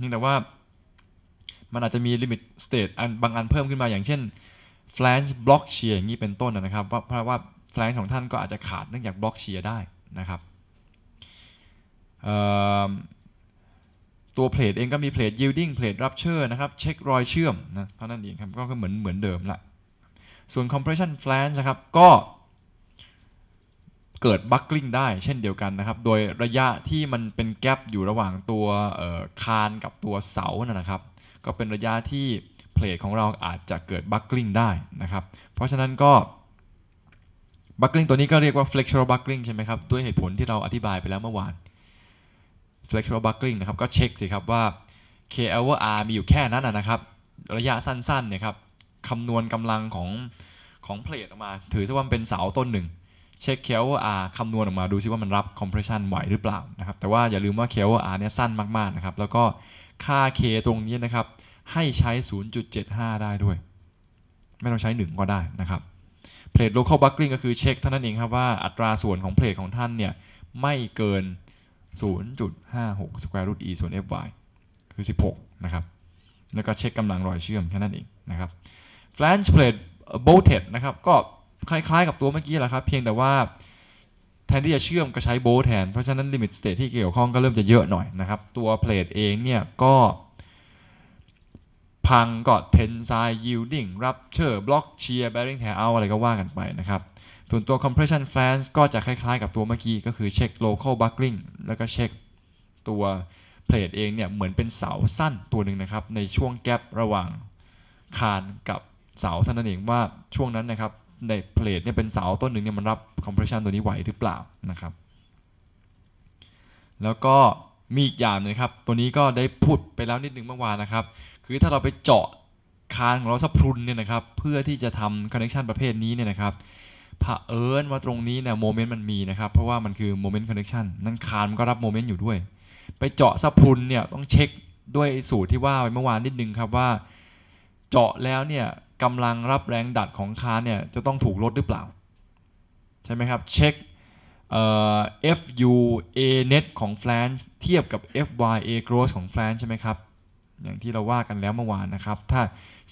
นพียงแต่ว่ามันอาจจะมีลิมิตสเตตอันบางอันเพิ่มขึ้นมาอย่างเช่น flange block shear อย่างนี้เป็นต้นนะครับ เพราะว่า flange ของท่านก็อาจจะขาดเนื่องจาก block shear ได้นะครับ ตัวเพลทเองก็มีเพลท yielding เพลท rupture นะครับ เช็ครอยเชื่อมนะเท่านั้นเองครับก็เหมือนเหมือนเดิมละส่วน compression flange นะครับก็เกิดบัคกลิ้งได้ เช่นเดียวกันนะครับ โดยระยะที่มันเป็นแกลบอยู่ระหว่างตัวคานกับตัวเสานะครับ ก็เป็นระยะที่เพลทของเราอาจจะเกิดบัคกลิ้งได้นะครับ เพราะฉะนั้นก็บัคกลิ้งตัวนี้ก็เรียกว่า flexural buckling ใช่ไหมครับ ด้วยเหตุผลที่เราอธิบายไปแล้วเมื่อวาน flexural buckling นะครับ ก็เช็คสิครับว่า k over r มีอยู่แค่นั้นนะครับ ระยะสั้นๆเนี่ยครับคำนวณกำลังของของเพลทออกมา ถือซะว่าเป็นเสาต้นหนึ่งเช็คเอาร์คำนวณออกมาดูซิว่ามันรับ คอมเพรสชันไหวหรือเปล่านะครับ แต่ว่าอย่าลืมว่าเอาร์เนี่ย สั้นมาก ๆ นะครับ แล้วก็ค่า K ตรงนี้นะครับ ให้ใช้ 0.75 ได้ด้วย ไม่ต้องใช้ 1 ก็ได้ นะครับเพลทโลเคอลบัคกิ้งก็คือเช็คเท่านั้นเองครับว่าอัตราส่วนของเพลทของท่านเนี่ยไม่เกิน 0.56 square root e ส่วน fy คือ 16นะครับแล้วก็เช็คกำลังรอยเชื่อมแค่นั้นเองนะครับแฟลนช์เพลทโบลเทดนะครับก็คล้ายๆกับตัวเมื่อกี้แหละครับ เพียงแต่ว่าแทนที่จะเชื่อมก็ใช้โบแทน เพราะฉะนั้นลิมิตสเตทที่เกี่ยวข้องก็เริ่มจะเยอะหน่อยนะครับ ตัวเพลทเองเนี่ยก็ พังก็เทนไซยิวดิ้งรับเชอร์บล็อกเชียร์แบริ่งแถเอาอะไรก็ว่ากันไปนะครับ ส่วนตัวคอมเพรสชันแฟล a ก็จะคล้าย ๆกับตัวเมื่อกี้ก็คือเช็คโลเคอลบัคกิ้งแล้วก็เช็คตัวเพลทเองเนี่ยเหมือนเป็นเสาสั้นตัวหนึ่งนะครับในช่วงแกประหว่างคานกับเสาเท่านั้นเองว่าช่วงนั้นนะครับในเพลทเนี่ยเป็นเสาต้นหนึ่งเนี่ยมันรับคอมเพรสชันตัวนี้ไหวหรือเปล่านะครับ แล้วก็มีอีกอย่างนึงครับ ตัวนี้ก็ได้พูดไปแล้วนิด นึงเมื่อวานนะครับ คือถ้าเราไปเจาะคานของเราสัพุนเนี่ย นะครับ เพื่อที่จะทำคอนเนคชันประเภทนี้เนี่ยนะครับเผอิญว่า ตรงนี้ เนี่ยโมเมนต์มันมีนะครับ เพราะว่ามันคือโมเมนต์คอนเนคชันนั่นคานมันก็รับโมเมนต์อยู่ด้วย ไปเจาะสัพุนเนี่ยต้องเช็คด้วยสูตรที่ว่าไปเมื่อวานนิดนึงครับว่า เจาะแล้วเนี่ยกำลังรับแรงดัดของคานเนี่ยจะต้องถูกลดหรือเปล่า ใช่ไหมครับเช็ค เอ่อ FU A net ของ flange เทียบกับ FY A gross ของ flange ใช่ไหมครับ อย่างที่เราว่ากันแล้วเมื่อวานนะครับ ถ้า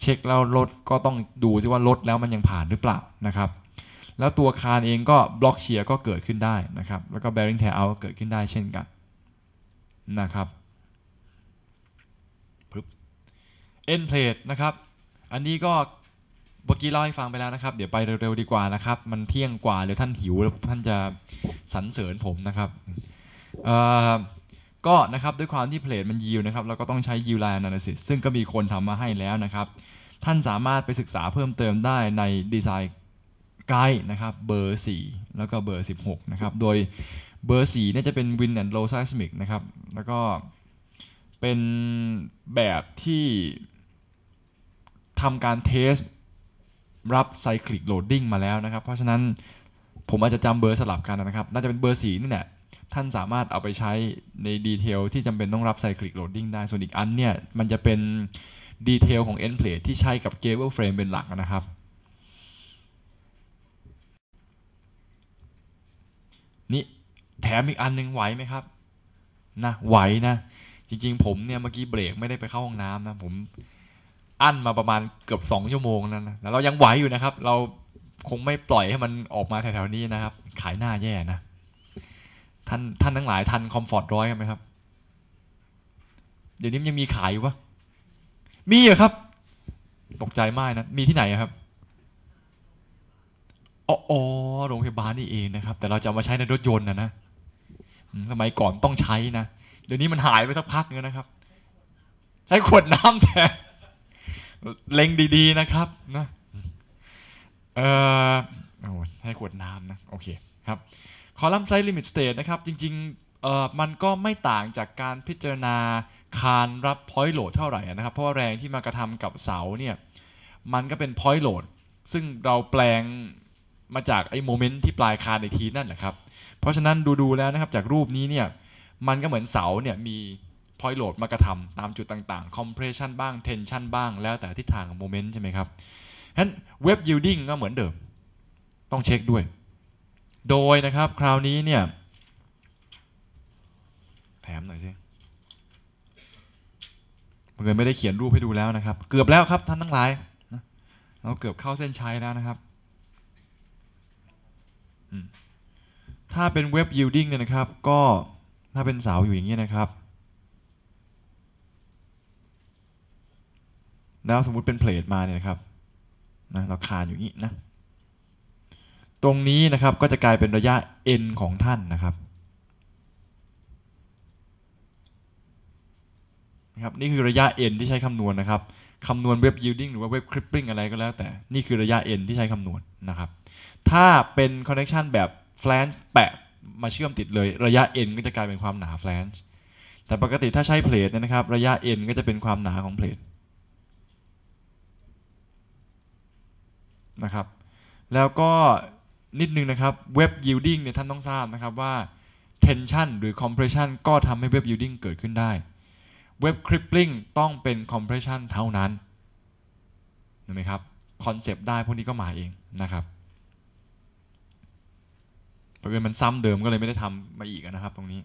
เช็คแล้วลดก็ต้องดูซิว่าลดแล้วมันยังผ่านหรือเปล่านะครับ แล้วตัวคานเองก็บล็อกเชียก็เกิดขึ้นได้นะครับ แล้วก็ bearing tear out ก็เกิดขึ้นได้เช่นกันนะครับ end plate นะครับอันนี้ก็เมื่อกี้เล่าให้ฟังไปแล้วนะครับ เดี๋ยวไปเร็วๆดีกว่านะครับ มันเที่ยงกว่าเดี๋ยวท่านหิวแล้วท่านจะสรรเสริญผมนะครับก็นะครับ ด้วยความที่เพลทมันยิวนะครับ เราก็ต้องใช้ยิวไลน์อนาลิซิสซึ่งก็มีคนทำมาให้แล้วนะครับ ท่านสามารถไปศึกษาเพิ่มเติมได้ในดีไซน์ไกด์นะครับเบอร์4แล้วก็เบอร์ 16นะครับ โดยเบอร์4เนี่ยจะเป็น Win and Low Seismic นะครับ แล้วก็เป็นแบบที่ทำการเทสรับไซคลิกโหลดดิ้งมาแล้วนะครับ เพราะฉะนั้นผมอาจจะจำเบอร์สลับกันนะครับ น่าจะเป็นเบอร์สีนี่แหละ ท่านสามารถเอาไปใช้ในดีเทลที่จำเป็นต้องรับไซคลิกโหลดดิ้งได้ส่วนอีกอันเนี่ยมันจะเป็น ดีเทลของ end plate ที่ใช้กับ gable frame เป็นหลักนะครับ นี่แถมอีกอันนึงไหวไหมครับนะไหวนะ จริงๆ ผมเนี่ยเมื่อกี้เบรกไม่ได้ไปเข้าห้องน้ำนะ ผมอั้นมาประมาณเกือบสองชั่วโมงนั้นนะเรายังไหวอยู่นะครับ เราคงไม่ปล่อยให้มันออกมาแถวๆนี้นะครับ ขายหน้าแย่นะท่านท่านทั้งหลาย ทันคอมฟอร์ตร้อยไหมครับ เดี๋ยวนี้ยังมีขายอยู่ปะมีเหรอครับตกใจมากนะมีที่ไหนครับอ๋อโรงพยาบาลนี่เองนะครับ แต่เราจะมาใช้ในรถยนต์นะนะสมัยก่อนต้องใช้นะเดี๋ยวนี้มันหายไปสักพักนึงนะครับ ใช้ขวดน้ำแทนเล็งดีๆ นะครับนะเอ่อให้ขวดน้ำนะ โอเคครับ คอลัมน์ไซส์ลิมิตสเตทนะครับ จริงๆเอ่อมันก็ไม่ต่างจากการพิจารณาคานรับพอยต์โหลดเท่าไหร่นะครับ เพราะว่าแรงที่มากระทำกับเสาเนี่ย มันก็เป็นพอยต์โหลด ซึ่งเราแปลงมาจากไอ้โมเมนต์ที่ปลายคานในทีนั่นแหละครับ เพราะฉะนั้นดู ๆ แล้วนะครับ จากรูปนี้เนี่ยมันก็เหมือนเสาเนี่ยมีพอยโหลดมากระทำตามจุดต่าง ๆ คอมเพรสชันบ้าง เทนชันบ้าง แล้วแต่ทิศทางของโมเมนต์ ใช่ไหมครับฉะนั้นเว็บยิวดิ้ง ก็เหมือนเดิม ต้องเช็คด้วย โดยนะครับคราว นี้เนี่ย แถมหน่อยสิเงินไม่ได้เขียนรูปให้ดูแล้วนะครับ เกือบแล้ว ครับ ท่านทั้งหลายเราเกือบเข้าเส้นชัยแล้วนะครับถ้าเป็นเว็บยิวดิ้งเนี่ยนะครับ ก็ถ้าเป็นเสาอยู่อย่างนี้นะครับแล้วสมมุติเป็นเพลทมาเนี่ยครับนะเราคานอยู่นี้นะ ตรงนี้นะครับก็จะกลายเป็นระยะ n ของท่านนะครับนะครับ นี่คือระยะ n ที่ใช้คำนวณนะครับคำนวณเว็บยิวดิ้งหรือว่าเว็บคลิปปิ้งอะไรก็แล้วแต่ นี่คือระยะ n ที่ใช้คำนวณนนะครับ ถ้าเป็นคอนเนคชันแบบแฟลนช์แปะมาเชื่อมติดเลย ระยะ n ก็จะกลายเป็นความหนาแฟลนช์แต่ปกติถ้าใช้เพลทนะครับ ระยะ n ก็จะเป็นความหนาของเพลทนะครับ แล้วก็นิดนึงนะครับเว็บยิวดิ้งเนี่ยท่านต้องทราบนะครับว่า tension หรือ compression ก็ทำให้เว็บยิวดิ้งเกิดขึ้นได้เว็บคริปปิ้งต้องเป็น compression เท่านั้น เห็นไหมครับคอนเซปต์ได้พวกนี้ก็มาเองนะครับประเด็นมันซ้ำเดิมก็เลยไม่ได้ทำมาอีกนะครับตรงนี้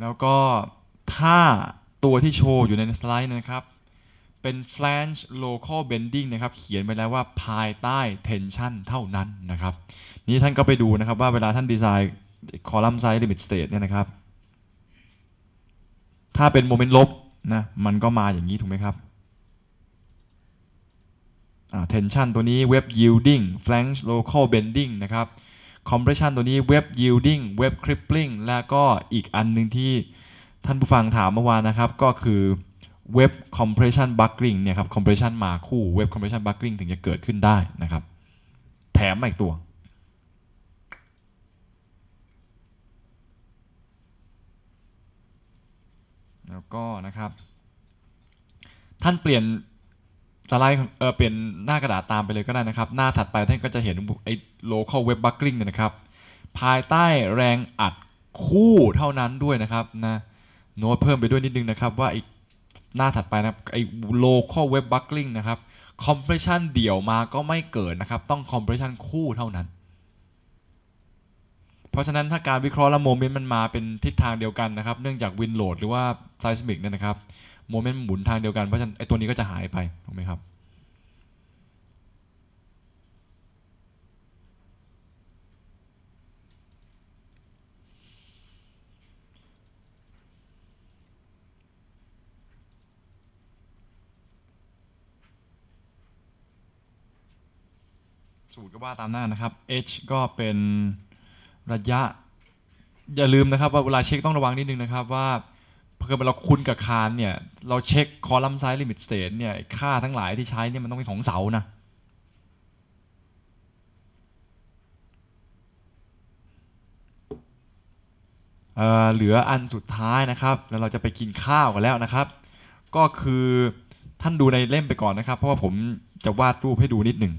แล้วก็ถ้า ตัวที่โชว์ อยู่ใน สไลด์ นะครับ เป็น flange local bending นะครับ เขียนไปแล้วว่า ภายใต้ tension เท่านั้นนะครับ นี้ท่านก็ไปดูนะครับว่าเวลาท่าน ดีไซน์ column size limit state เนี่ย นะครับ ถ้าเป็น โมเมนต์ ลบ นะ มันก็มาอย่างนี้ ถูกไหมครับ tension ตัวนี้ web yielding flange local bending นะครับ compression ตัวนี้ web yielding web crippling แล้วก็อีกอันหนึ่งที่ท่าน ผู้ฟังถามเมื่อวานนะครับก็คือเว็บคอมเพรสชันบัคกิ้งเนี่ยครับคอมเพรสชันมาคู่เว็บคอมเพรสชันบัคกิ้งถึงจะเกิดขึ้นได้นะครับ แถมอีกตัว แล้วก็นะครับ ท่านเปลี่ยนสไลด์เออเปลี่ยนหน้ากระดาษตามไปเลยก็ได้นะครับ หน้าถัดไปท่านก็จะเห็นไอ้ local web buckling เนี่ยนะครับ ภายใต้แรงอัดคู่เท่านั้นด้วยนะครับนะโน้ตเพิ่มไปด้วยนิดนึงนะครับว่าอีกหน้าถัดไปนะไอ้ local web buckling นะครับ compression เดี่ยวมาก็ไม่เกิดนะครับ ต้อง compression คู่เท่านั้น เพราะฉะนั้นถ้าการวิเคราะห์และโมเมนต์มันมาเป็นทิศทางเดียวกันนะครับ เนื่องจากวินโหลดหรือว่าไซสมิกเนี่ยนะครับโมเมนต์หมุนทางเดียวกัน เพราะฉะนั้นไอ้ตัวนี้ก็จะหายไปถูกไหมครับสูตรก็ว่าตามหน้านะครับ h ก็เป็นระยะอย่าลืมนะครับว่าเวลาเช็คต้องระวังนิดนึงนะครับว่าเพิ่เราคุณนกับคานเนี่ยเราเช็คคอลัมน์ไซส์ลิมิตสเตทเนี่ยค่าทั้งหลายที่ใช้เนี่ยมันต้องเป็นของเสานะเเหลืออันสุดท้ายนะครับ แล้วเราจะไปกินข้าวกันแล้วนะครับ ก็คือท่านดูในเล่มไปก่อนนะครับ เพราะว่าผมจะวาดรูปให้ดูนิดหนึ่ง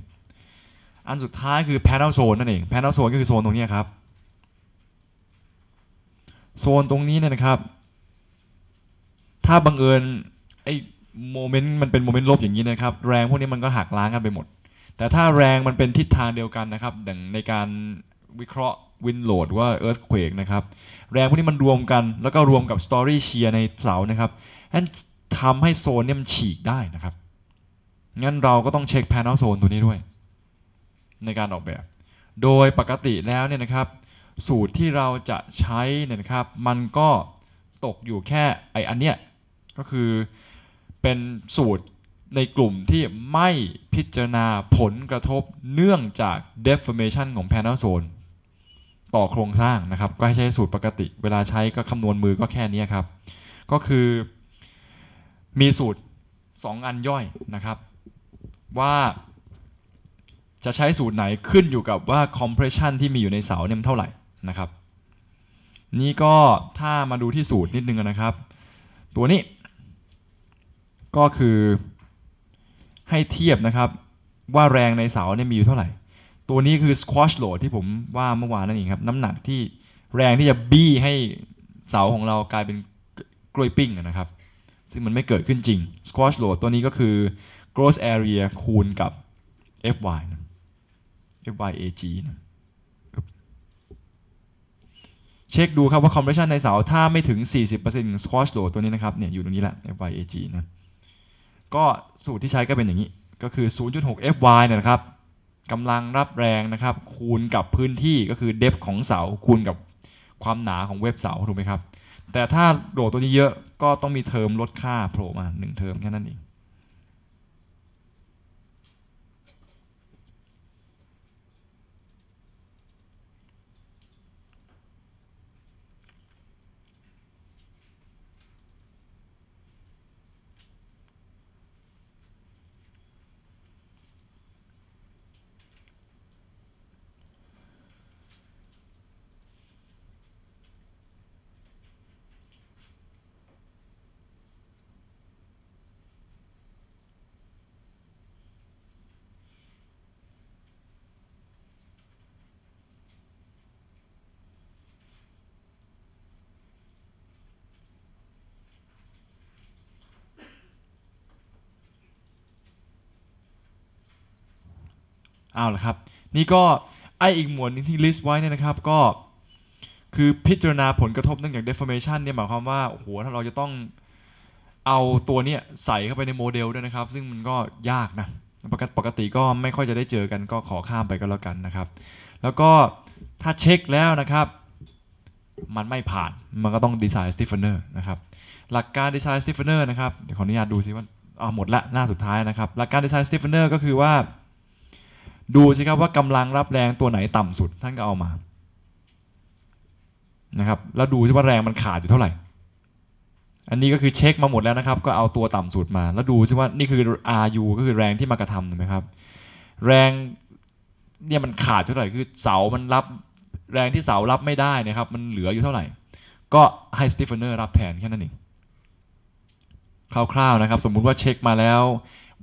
อันสุดท้ายคือ panel zone นั่นเอง panel zone ก็คือโซนตรงนี้ครับโซนตรงนี้เนี่ยนะครับ ถ้าบังเอิญไอ้โมเมนต์มันเป็นโมเมนต์ลบอย่างนี้นะครับแรงพวกนี้มันก็หักล้างกันไปหมด แต่ถ้าแรงมันเป็นทิศทางเดียวกันนะครับดังในการวิเคราะห์วินโหลดว่าเอิร์ธเควกนะครับแรงพวกนี้มันรวมกัน แล้วก็รวมกับสตอรี่เชียในเสานะครับนั่นทำให้โซนเนี่ยมันฉีกได้นะครับงั้นเราก็ต้องเช็คแพนเอาโซนตัวนี้ด้วยในการออกแบบ โดยปกติแล้ว เนี่ย นะครับ สูตรที่เราจะใช้ เนี่ย นะครับ มันก็ตกอยู่แค่ ไออัน เนี้ย ก็คือเป็นสูตรในกลุ่มที่ไม่พิจารณาผลกระทบเนื่องจาก deformation ของ panel zone ต่อโครงสร้างนะครับ ก็ให้ใช้สูตรปกติเวลาใช้ ก็ คำนวณมือก็แค่นี้ครับ ก็คือ มีสูตร 2 อันย่อยนะครับว่าจะใช้สูตรไหนขึ้นอยู่กับว่า compression ที่มีอยู่ในเสาเนี่ยเท่าไหร่นะครับ นี่ก็ถ้ามาดูที่สูตรนิดนึงนะครับ ตัวนี้ก็คือให้เทียบนะครับว่าแรงในเสาเนี่ยมีอยู่เท่าไหร่ ตัวนี้คือ squash load ที่ผมว่าเมื่อวานนั่นเองครับ น้ำหนักที่แรงที่จะบี้ให้เสาของเรากลายเป็นกล้วยปิ้งนะครับ ซึ่งมันไม่เกิดขึ้นจริง squash load ตัวนี้ก็คือ gross area คูณกับ fy นะ fyag นะ เช็คดู ครับว่าคอมเพรสชันในเสา ถ้าไม่ถึง 40%ของ squash load ตัวนี้นะครับ เนี่ย อยู่ตรงนี้แหละ fyag นะ ก็สูตรที่ใช้ก็เป็นอย่างนี้ก็คือ 0.6 fy เนี่ยนะครับกำลังรับแรงนะครับ คูณกับพื้นที่ก็คือเดฟของเสาคูณกับความหนาของเว็บเสาถูกไหมครับ แต่ถ้าโหลดตัวนี้เยอะก็ต้องมีเทอมลดค่าโผล่มา1เทอมแค่นั้นเองเอาละครับ นี่ก็ไออีกหมวดนึงที่ลิสต์ไว้เนี่ยนะครับก็คือพิจารณาผลกระทบเนื่องจาก deformation เนี่ยหมายความว่าโอ้โหถ้าเราจะต้องเอาตัวเนี้ยใส่เข้าไปในโมเดลด้วยนะครับ ซึ่งมันก็ยากนะปกติปกติก็ไม่ค่อยจะได้เจอกันก็ขอข้ามไปก็แล้วกันนะครับ แล้วก็ถ้าเช็คแล้วนะครับ มันไม่ผ่านมันก็ต้องดีไซน์สติฟเนอร์นะครับหลักการดีไซน์สติฟเนอร์นะครับเดี๋ยวขออนุญาตดูซิว่าเอาหมดละหน้าสุดท้ายนะครับหลักการดีไซน์สติฟเนอร์ก็คือว่าดูสิครับว่ากำลังรับแรงตัวไหนต่ำสุดท่านก็เอามา นะครับแล้วดูสิว่าแรงมันขาดอยู่เท่าไหร่อันนี้ก็คือเช็คมาหมดแล้วนะครับ ก็เอาตัวต่ำสุดมา แล้วดูสิว่านี่คือ RU ก็คือแรงที่มากระทำถูกไหมครับ แรงเนี่ยมันขาดเท่าไหร่คือเสามันรับแรงที่เสารับไม่ได้นะครับ มันเหลืออยู่เท่าไหร่ ก็ให้สตีฟเฟนเนอร์รับแทนแค่นั้นเองคร่าวๆนะครับ สมมุติว่าเช็คมาแล้ว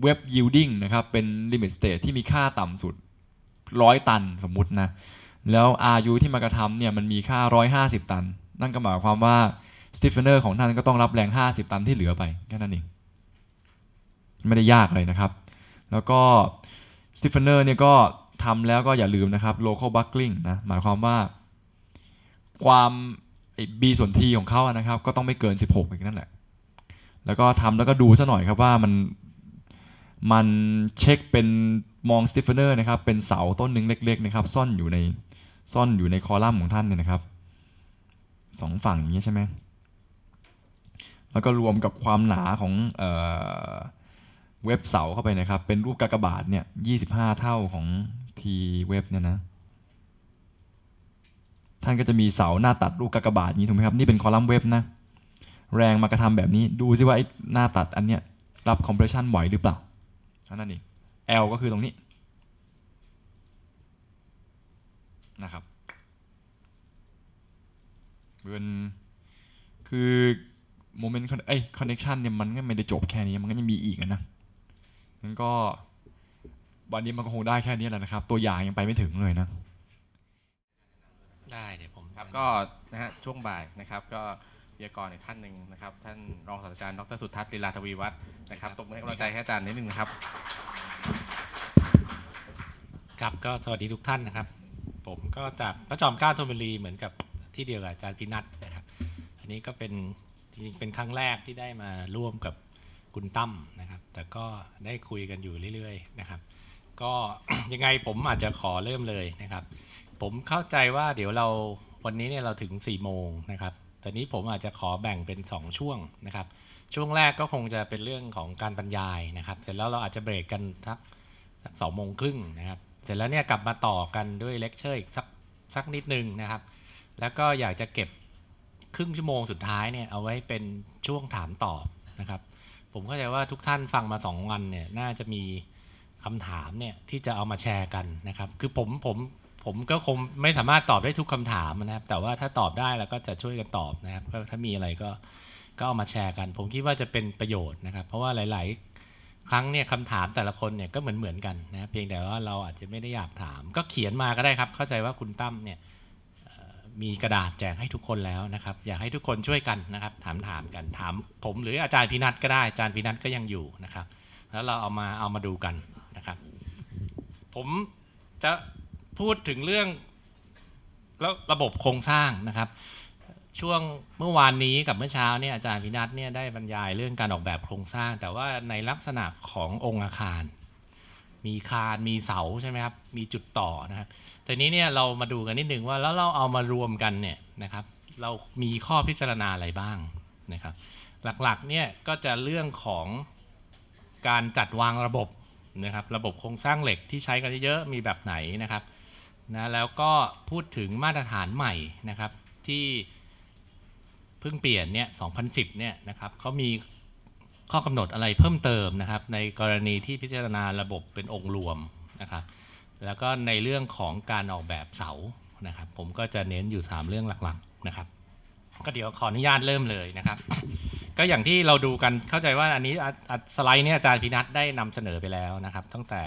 เว็บยิวดิ้งนะครับเป็นลิมิตสเตทที่มีค่าต่ำสุดร้อยตันสมมุตินะ แล้ว RU ที่มากระทำเนี่ย มันมีค่า 150 ตัน นั่นก็หมายความว่าสติฟเนอร์ของท่านก็ต้องรับแรง 50 ตันที่เหลือไปแค่นั้นเองไม่ได้ยากเลยนะครับ แล้วก็สติฟเนอร์เนี่ยก็ทำแล้วก็อย่าลืมนะครับ local buckling นะ หมายความว่า ความบีส่วนทีของเขานะครับ ก็ต้องไม่เกิน 16อีกนั่นแหละ แล้วก็ทำแล้วก็ดูซะหน่อยครับว่ามันมันเช็คเป็นมองสติฟเนเนอร์นะครับเป็นเสาต้นหนึ่งเล็กๆนะครับซ่อนอยู่ในซ่อนอยู่ในคอลัมน์ของท่านเนี่ยนะครับสองฝั่งอย่างนี้ใช่ไหมแล้วก็รวมกับความหนาของเออเว็บเสาเข้าไปนะครับเป็นรูปกากบาทเนี่ยยีเท่าของทีเว็บเนี่ยนะท่านก็จะมีเสา หน้าตัดรูปกากบาทนี้ถูกไหมครับนี่เป็นคอลัมน์เว็บนะแรงมากระทำแบบนี้ดูซิว่าไอ้หน้าตัดอันเนี้ยรับคอมเพรสชันไหวหรือเปล่าท่านั้นเอง L ก็คือตรงนี้ นะครับเป็นคือโมเมนต์ไอ้คอนเนคชันเนี่ยมันก็ไม่ได้จบแค่นี้มันก็ยังมีอีกนะนั้นก็วันนี้มันก็คงได้แค่นี้แหละนะครับตัวอย่างยังไปไม่ถึงเลยนะ ได้เดี๋ยวผมครับก็นะฮะช่วงบ่ายนะครับก็ทยากรอีกท่านหนึ่งนะครับ ท่านรองศาสตราจารย์ดรสุทัศน์ลีลาทวีวัฒน์นะครับตบมือให้กำลังใจอาจารย์นิดนึงนะครับครับก็สวัสดีทุกท่านนะครับ ผมก็จากพระจอมเกล้าธนบุรีเหมือนกับที่เดียวกับอาจารย์พินัทนะครับ อันนี้ก็เป็น จริงๆ เป็นครั้งแรกที่ได้มาร่วมกับคุณตั้มนะครับ แต่ก็ได้คุยกันอยู่เรื่อยๆ นะครับ ก็ยังไงผมอาจจะขอเริ่มเลยนะครับ ผมเข้าใจว่าเดี๋ยวเราวันนี้เนี่ยเราถึง4ี่โมงนะครับต่นนี้ผมอาจจะขอแบ่งเป็น2ช่วงนะครับ ช่วงแรกก็คงจะเป็นเรื่องของการบรรยายนะครับ เสร็จแล้วเราอาจจะเบรกกันสักสองโมงครึ่งนะครับเสร็จแล้วเนี่ยกลับมาต่อกันด้วยเลคเชอร์อีกสักสักนิดนึงนะครับแล้วก็อยากจะเก็บครึ่งชั่วโมงสุดท้ายเนี่ยเอาไว้เป็นช่วงถามตอบนะครับ ผมเข้าใจว่าทุกท่านฟังมา2วันเนี่ยน่าจะมีคำถามเนี่ยที่จะเอามาแชร์กันนะครับ คือผมผมผมก็คงไม่สามารถตอบได้ทุกคำถามนะครับแต่ว่าถ้าตอบได้เราก็จะช่วยกันตอบนะครับถ้ามีอะไรก็ก็เอามาแชร์กัน ผมคิดว่าจะเป็นประโยชน์นะครับ เพราะว่าหลาย ๆ ครั้งเนี่ยคำถามแต่ละคนเนี่ยก็เหมือนเหมือนกันนะเพียงแต่ว่าเราอาจจะไม่ได้อยากถาม ก็เขียนมาก็ได้ครับ เข้าใจว่าคุณตั้มเนี่ยมีกระดาษแจกให้ทุกคนแล้วนะครับ อยากให้ทุกคนช่วยกันนะครับ ถามถามกันถามผมหรืออาจารย์พินัทก็ได้อาจารย์พินัทก็ยังอยู่นะครับ แล้วเราเอามาเอามาดูกันนะครับ ผมจะพูดถึงเรื่องแล้วระบบโครงสร้างนะครับ ช่วงเมื่อวานนี้กับเมื่อเช้าเนี่ยอาจารย์พินัทเนี่ยได้บรรยายเรื่องการออกแบบโครงสร้าง แต่ว่าในลักษณะขององค์อาคาร มีคานมีเสาใช่ไหมครับ มีจุดต่อนะครับแต่นี้เนี่ยเรามาดูกันนิดหนึ่งว่าแล้วเราเอามารวมกันเนี่ยนะครับ เรามีข้อพิจารณาอะไรบ้างนะครับ หลักๆ เนี่ยก็จะเรื่องของการจัดวางระบบนะครับ ระบบโครงสร้างเหล็กที่ใช้กันเยอะมีแบบไหนนะครับนะแล้วก็พูดถึงมาตรฐานใหม่นะครับ ที่เพิ่งเปลี่ยนเนี่ย2010เนี่ยนะครับเขามีข้อกำหนดอะไรเพิ่มเติมนะครับ ในกรณีที่พิจารณาระบบเป็นองค์รวมนะครับ แล้วก็ในเรื่องของการออกแบบเสานะครับ ผมก็จะเน้นอยู่3เรื่องหลักๆนะครับก็เดี๋ยวขออนุญาตเริ่มเลยนะครับ ก็อย่างที่เราดูกันเข้าใจว่าอันนี้สไลด์เนี่ยอาจารย์พินัทได้นำเสนอไปแล้วนะครับ ตั้งแต่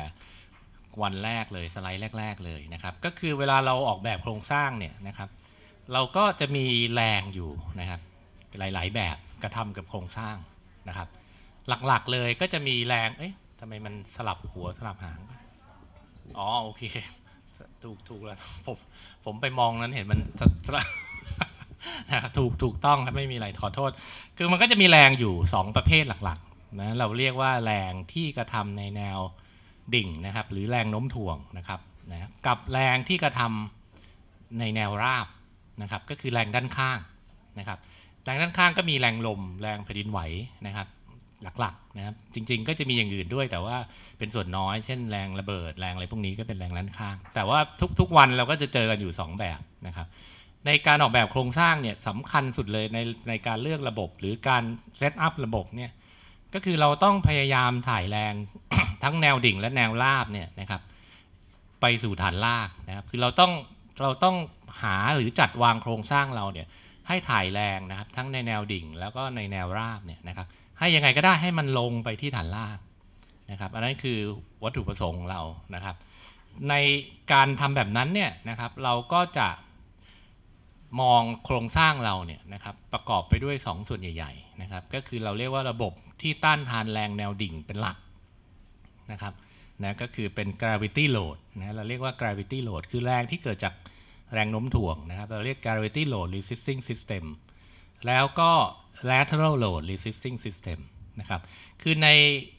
วันแรกเลย สไลด์แรกๆเลยนะครับ ก็คือเวลาเราออกแบบโครงสร้างเนี่ยนะครับ เราก็จะมีแรงอยู่นะครับ หลาย ๆแบบกระทำกับโครงสร้างนะครับ หลักๆเลยก็จะมีแรงเอ๊ะทำไมมันสลับหัวสลับหางอ๋อโอเคถูกถูกแล้วผมผมไปมองนั้นเห็นมันนะครับถูกถูกต้องครับไม่มีอะไรขอโทษ คือมันก็จะมีแรงอยู่2ประเภทหลักๆนะเราเรียกว่าแรงที่กระทำในแนวดิ่งนะครับหรือแรงโน้มถ่วงนะครับนะกับแรงที่กระทำในแนวราบนะครับก็คือแรงด้านข้างนะครับแรงด้านข้างก็มีแรงลม แรงแผ่นดินไหวนะครับหลักๆนะครับจริงๆก็จะมีอย่างอื่นด้วยแต่ว่าเป็นส่วนน้อย เช่นแรงระเบิด แรงอะไรพวกนี้ก็เป็นแรงด้านข้างแต่ว่าทุกๆวันเราก็จะเจอกันอยู่ 2 แบบนะครับ ในการออกแบบโครงสร้างเนี่ยสำคัญสุดเลยในในการเลือกระบบหรือการเซตอัพระบบเนี่ยก็คือเราต้องพยายามถ่ายแรงทั้งแนวดิ่งและแนวราบเนี่ยนะครับ ไปสู่ฐานลากนะครับคือเราต้องเราต้องหาหรือจัดวางโครงสร้างเราเนี่ย ให้ถ่ายแรงนะครับทั้งในแนวดิ่งแล้วก็ในแนวราบเนี่ยนะครับให้ยังไงก็ได้ให้มันลงไปที่ฐานลากนะครับ อันนั้นคือวัตถุประสงค์เรานะครับ ในการทำแบบนั้นเนี่ยนะครับ เราก็จะมองโครงสร้างเราเนี่ยนะครับประกอบไปด้วย 2 ส่วนใหญ่นะครับก็คือเราเรียกว่าระบบที่ต้านทานแรงแนวดิ่งเป็นหลักนะครับนะก็คือเป็น gravity load นะเราเรียกว่า gravity load คือแรงที่เกิดจากแรงโน้มถ่วงนะครับเราเรียก gravity load resisting system แล้วก็ lateral load resisting system นะครับคือใน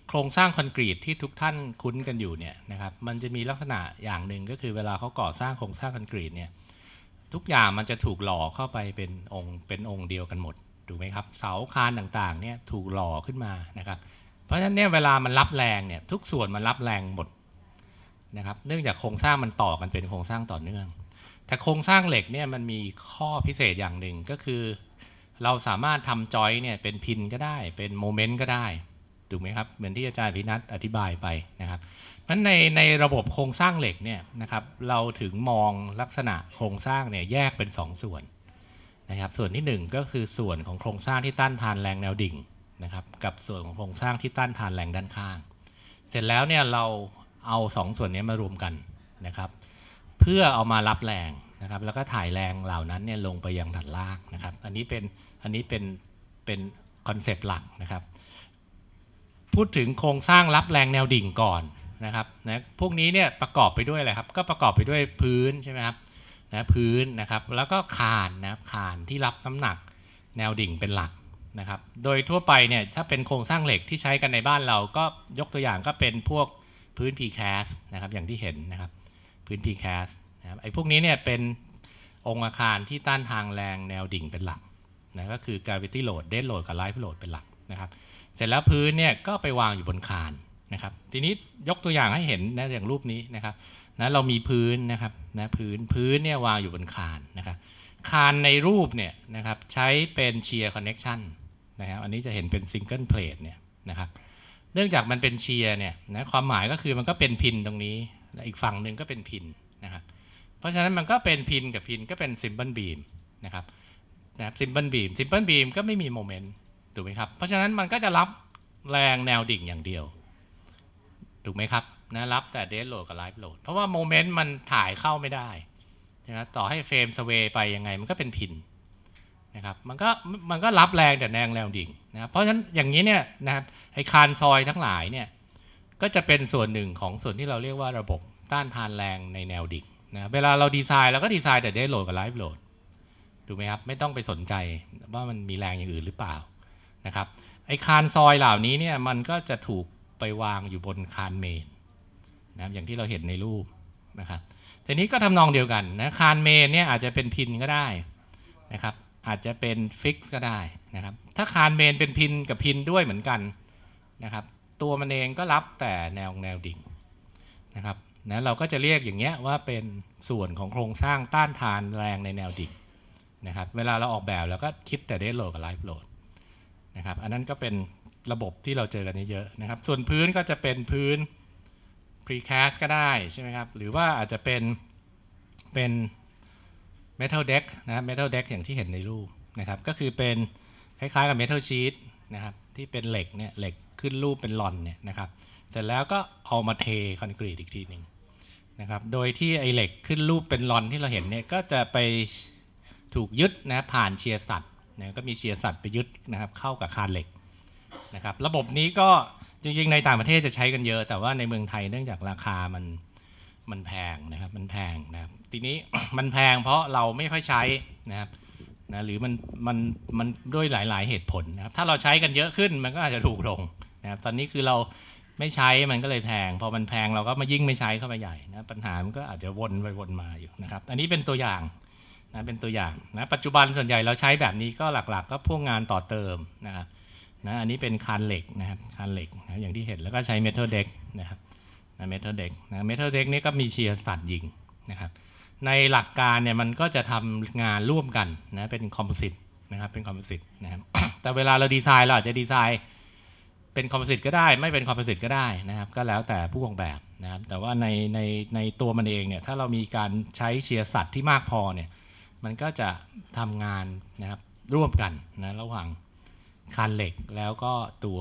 โครงสร้างคอนกรีตที่ทุกท่านคุ้นกันอยู่เนี่ยนะครับมันจะมีลักษณะอย่างหนึ่งก็คือเวลาเขาก่อสร้างโครงสร้างคอนกรีตเนี่ยทุกอย่างมันจะถูกหล่อเข้าไปเป็นองค์เป็นองค์เดียวกันหมดถูกไหมครับเสาคานต่างๆเนี่ยถูกหล่อขึ้นมานะครับเพราะฉะนั้นเนี่ยเวลามันรับแรงเนี่ย ทุกส่วนมันรับแรงหมดนะครับเนื่องจากโครงสร้างมันต่อกันเป็นโครงสร้างต่อเนื่องแต่โครงสร้างเหล็กเนี่ยมันมีข้อพิเศษอย่างหนึ่งก็คือเราสามารถทำจอยเนี่ยเป็นพินก็ได้เป็นโมเมนต์ก็ได้ถูกไหมครับเหมือนที่อาจารย์พินัทอธิบายไปนะครับเพรันในในระบบโครงสร้างเหล็กเนี่ยนะครับเราถึงมองลักษณะโครงสร้างเนี่ยแยกเป็น 2สส่วนนะครับส่วนที่ 1 ก็คือส่วนของโครงสร้างที่ต้านทานแรงแนวดิ่งนะครับกับส่วนของโครงสร้างที่ต้านทานแรงด้านข้าง เสร็จแล้วเนี่ยเราเอา 2 ส่วนนี้มารวมกันนะครับ เพื่อเอามารับแรงนะครับแล้วก็ถ่ายแรงเหล่านั้นเนี่ยลงไปยัง้านล่างนะครับอันนี้เป็นอันนี้เป็นเป็นคอนเซปต์หลักนะครับ พูดถึงโครงสร้างรับแรงแนวดิ่งก่อนนะครับนะพวกนี้เนี่ยประกอบไปด้วยอะไรครับ ก็ประกอบไปด้วยพื้นใช่ไหมครับนะพื้นนะครับแล้วก็คานนะคานที่รับน้ำหนักแนวดิ่งเป็นหลักนะครับ โดยทั่วไปเนี่ยถ้าเป็นโครงสร้างเหล็กที่ใช้กันในบ้านเราก็ยกตัวอย่างก็เป็นพวกพื้น p ีแ c a s t นะครับ อย่างที่เห็นนะครับ พื้น p ีแ c a s t นะครับไอ้พวกนี้เนี่ยเป็นองค์อาคารที่ต้านทางแรงแนวดิ่งเป็นหลักนะก็คือ gravity load dead load กับ life load เป็นหลักนะครับ เสร็จแล้วพื้นเนี่ยก็ไปวางอยู่บนคานนะครับ ทีนี้ยกตัวอย่างให้เห็นนะอย่างรูปนี้นะครับนะเรา มี พื้น นะครับนะพื้น พื้น เนี่ย วาง อยู่ บน คาน นะครับ คาน ใน รูป เนี่ย นะครับ ใช้ เป็น เชียร์คอนเน็ชันนะครับอันนี้ จะ เห็น เป็นซิงเกิล เพลทเนี่ย นะครับ เนื่องจาก มัน เป็น เชียร์ เนี่ย นะความ หมาย ก็คือ มัน ก็เป็น พิน ตรงนี้ และอีก ฝั่งหนึ่งก็เป็น พิน นะครับ เพราะ ฉะนั้น มัน ก็เป็น พิน กับ พิน ก็เป็นซิมเบิลบีม นะครับ นะครับซิมเบิลบีมซิมเบิลบีม ก็ไม่มีโมเมนต์ ถูกไหมครับ เพราะฉะนั้น มัน ก็จะ รับ แรง แนวดิ่งอย่างเดียวถูกไหมครับนะรับแต่เดสโหลดกับไลฟ์โหลดเพราะว่าโมเมนต์มันถ่ายเข้าไม่ได้ใช่ไหมต่อให้เฟรมสเวย์ไปยังไงมันก็เป็นพินนะครับมันก็มันก็รับแรงแต่แรงแรงดิ่งนะเพราะฉะนั้นอย่างนี้เนี่ยนะครับไอคานซอยทั้งหลายเนี่ย ก็จะเป็นส่วนหนึ่งของส่วนที่เราเรียกว่าระบบต้านทานแรงในแนวดิ่งนะเวลาเราดีไซน์เราก็ดีไซน์แต่เดสโหลดกับไลฟ์โหลดดูไหมครับ ไม่ต้องไปสนใจว่ามันมีแรงอย่างอื่นหรือเปล่านะครับไอคานซอยเหล่านี้เนี่ยมันก็จะถูกไปวางอยู่บนคานเมนนะอย่างที่เราเห็นในรูปนะครับทีนี้ก็ทำนองเดียวกันนะคานเมนเนี่ยอาจจะเป็นพินก็ได้นะครับอาจจะเป็นฟิกซ์ก็ได้นะครับถ้าคานเมนเป็นพินกับพินด้วยเหมือนกันนะครับตัวมันเองก็รับแต่แนวแนวดิ่งนะครับนะเราก็จะเรียกอย่างเงี้ยว่าเป็นส่วนของโครงสร้างต้านทานแรงในแนวดิ่งนะครับเวลาเราออกแบบเราก็คิดแต่เดสโหลดกับไลฟ์โหลดนะครับอันนั้นก็เป็นระบบที่เราเจอกันเยอะนะครับ ส่วนพื้นก็จะเป็นพื้น precast ก็ได้ใช่ไหมครับหรือว่าอาจจะเป็นเป็น metal deck นะครับ metal deck อย่างที่เห็นในรูปนะครับ ก็คือเป็นคล้ายๆกับ metal sheet นะครับ ที่เป็นเหล็กเนี่ยเหล็กขึ้นรูปเป็นหลอนเนี่ยนะครับเสร็จแล้วก็เอามาเทคอนกรีตอีกทีหนึ่งนะครับ โดยที่ไอเหล็กขึ้นรูปเป็นลอนที่เราเห็น เนี่ยก็จะไปถูกยึดนะผ่านเชียร์สัตว์นะก็มีเชียร์สัตว์ไปยึดนะครับเข้ากับคานเหล็กนะครับระบบนี้ก็จริงๆในต่างประเทศจะใช้กันเยอะแต่ว่าในเมืองไทยเนื่องจากราคามันมันแพงนะครับ มันแพงนะครับ ทีนี้มันแพงเพราะเราไม่ค่อยใช้นะครับนะหรือมันมันมันด้วยหลาย ๆเหตุผลนะครับถ้าเราใช้กันเยอะขึ้นมันก็อาจจะถูกลงนะครับตอนนี้คือเราไม่ใช้มันก็เลยแพง พอมันแพงเราก็มายิ่งไม่ใช้เข้าไปใหญ่นะปัญหามันก็อาจจะวนไป วนมาอยู่นะครับ อันนี้เป็นตัวอย่างนะเป็นตัวอย่างนะ ปัจจุบันส่วนใหญ่เราใช้แบบนี้ก็หลักๆ ก็พวกงานต่อเติมนะครับนะอันนี้เป็นคานเหล็กนะครับคานเหล็กนะอย่างที่เห็นแล้วก็ใช้เมทัลเด็กนะครับเมทัลเด็กนะเมทัลเด็กนี่ก็มีเชียร์สัตว์ยิงนะครับ ในหลักการเนี่ย มันก็จะทำงานร่วมกันนะเป็นคอมโพสิตนะครับเป็นคอมโพสิตนะครับแต่เวลาเราดีไซน์เราอาจจะดีไซน์เป็นคอมโพสิตก็ได้ ไม่เป็นคอมโพสิตก็ได้นะครับก็แล้วแต่ผู้ออกแบบนะครับแต่ว่าในในในตัวมันเองเนี่ยถ้าเรามีการใช้เชียร์สัตว์ที่มากพอเนี่ยมันก็จะทำงานนะครับร่วมกันนะระหว่างคานเหล็กแล้วก็ตัว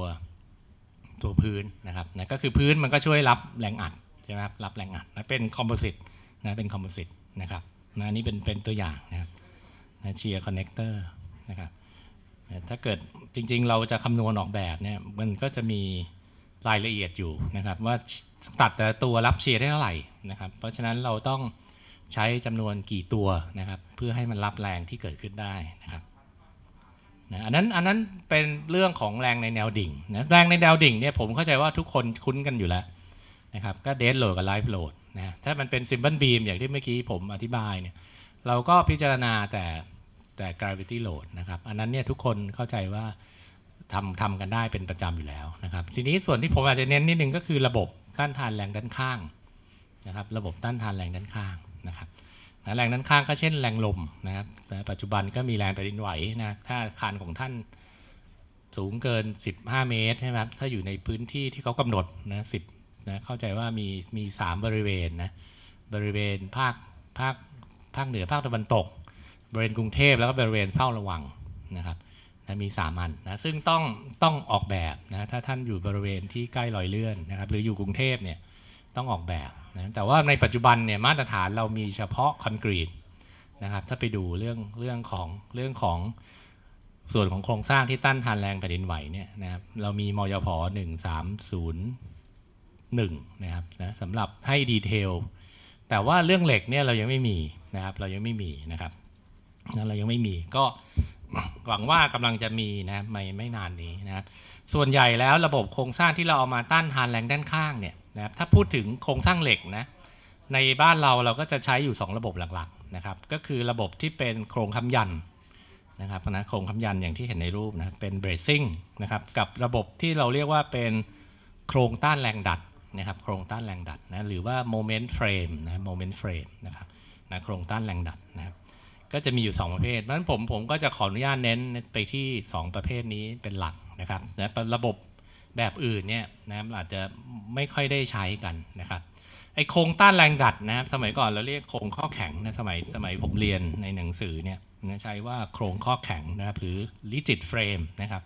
ตัวพื้นนะครับนะก็คือพื้นมันก็ช่วยรับแรงอัดใช่ไหมครับรับแรงอัดนะเป็นคอมโพสิตนะเป็นคอมโพสิตนะครับนะนี่เป็นเป็นตัวอย่างนะครับนะเชียร์คอนเนคเตอร์นะครับถ้าเกิดจริงๆ เราจะคำนวณออกแบบเนี่ยมันก็จะมีรายละเอียดอยู่นะครับว่าตัดแต่ตัวรับเชียร์ได้เท่าไหร่นะครับ เพราะฉะนั้นเราต้องใช้จำนวนกี่ตัวนะครับ เพื่อให้มันรับแรงที่เกิดขึ้นได้นะครับนะอันนั้นอันนั้นเป็นเรื่องของแรงในแนวดิ่งนะแรงในแนวดิ่งเนี่ยผมเข้าใจว่าทุกคนคุ้นกันอยู่แล้วนะครับ ก็เดสโหลดกับไลฟ์โหลดนะถ้ามันเป็นซิมเบิลบีมอย่างที่เมื่อกี้ผมอธิบายเนี่ย เราก็พิจารณาแต่แต่กราฟิตี้โหลดนะครับ อันนั้นเนี่ยทุกคนเข้าใจว่าทำทำกันได้เป็นประจำอยู่แล้วนะครับ ทีนี้ส่วนที่ผมอาจจะเน้นนิดนึงก็คือระบบต้านทานแรงด้านข้างนะครับระบบต้านทานแรงด้านข้างนะครับนะแรงด้านข้างก็เช่นแรงลมนะครับต่ปัจจุบันก็มีแรงแผ่นดินไหวนะถ้าอาคารของท่านสูงเกิน 15 เมตรใช่ไหมครับถ้าอยู่ในพื้นที่ที่เขากำหนดนะสินะเข้าใจว่ามีมีสามบริเวณนะบริเวณภาคภาคภาคเหนือภาคตะวันตก บริเวณกรุงเทพแล้วก็บริเวณเฝ้าระวังนะครับนะมีสามอันนะซึ่งต้องต้องออกแบบนะถ้าท่านอยู่บริเวณที่ใกล้ลอยเลื่อนนะครับหรืออยู่กรุงเทพเนี่ยต้องออกแบบนะแต่ว่าในปัจจุบันเนี่ยมาตรฐานเรามีเฉพาะคอนกรีตนะครับถ้าไปดูเรื่องเรื่องของเรื่องของส่วนของโครงสร้างที่ต้านทานแรงแผ่นดินไหวเนี่ยนะครับเรามีมยพหนึ่งสามศูนย์หนึ่งนะครับนะสำหรับให้ดีเทลแต่ว่าเรื่องเหล็กเนี่ยเรายังไม่มีนะครับ เรายังไม่มีนะครับนะเรายังไม่มี ก็หวังว่ากำลังจะมีนะไม่ไม่นานนี้นะส่วนใหญ่แล้วระบบโครงสร้างที่เราเอามาต้านทานแรงด้านข้างเนี่ยนะถ้าพูดถึงโครงสร้างเหล็กนะในบ้านเราเราก็จะใช้อยู่ 2 ระบบหลักๆนะครับก็คือระบบที่เป็นโครงคำยันนะครับนะโครงคำยันอย่างที่เห็นในรูปนะเป็นเบรซิ่งนะครับกับระบบที่เราเรียกว่าเป็นโครงต้านแรงดัดนะครับโครงต้านแรงดัดนะหรือว่าโมเมนต์เฟรมนะโมเมนต์เฟรมนะครับนะโครงต้านแรงดัดนะครับก็จะมีอยู่ 2 ประเภทดังนั้นผมผมก็จะขออนุญาตเน้นไปที่ 2 ประเภทนี้เป็นหลักนะครับนะระบบแบบอื่นเนี่ยนะครับอาจจะไม่ค่อยได้ใช้กันนะครับไอโครงต้านแรงดัดนะครับสมัยก่อนเราเรียกโครงข้อแข็งนะสมัยสมัยผมเรียนในหนังสือเนี่ยใช้ว่าโครงข้อแข็งนะครับหรือลิจิตเฟรมนะครับ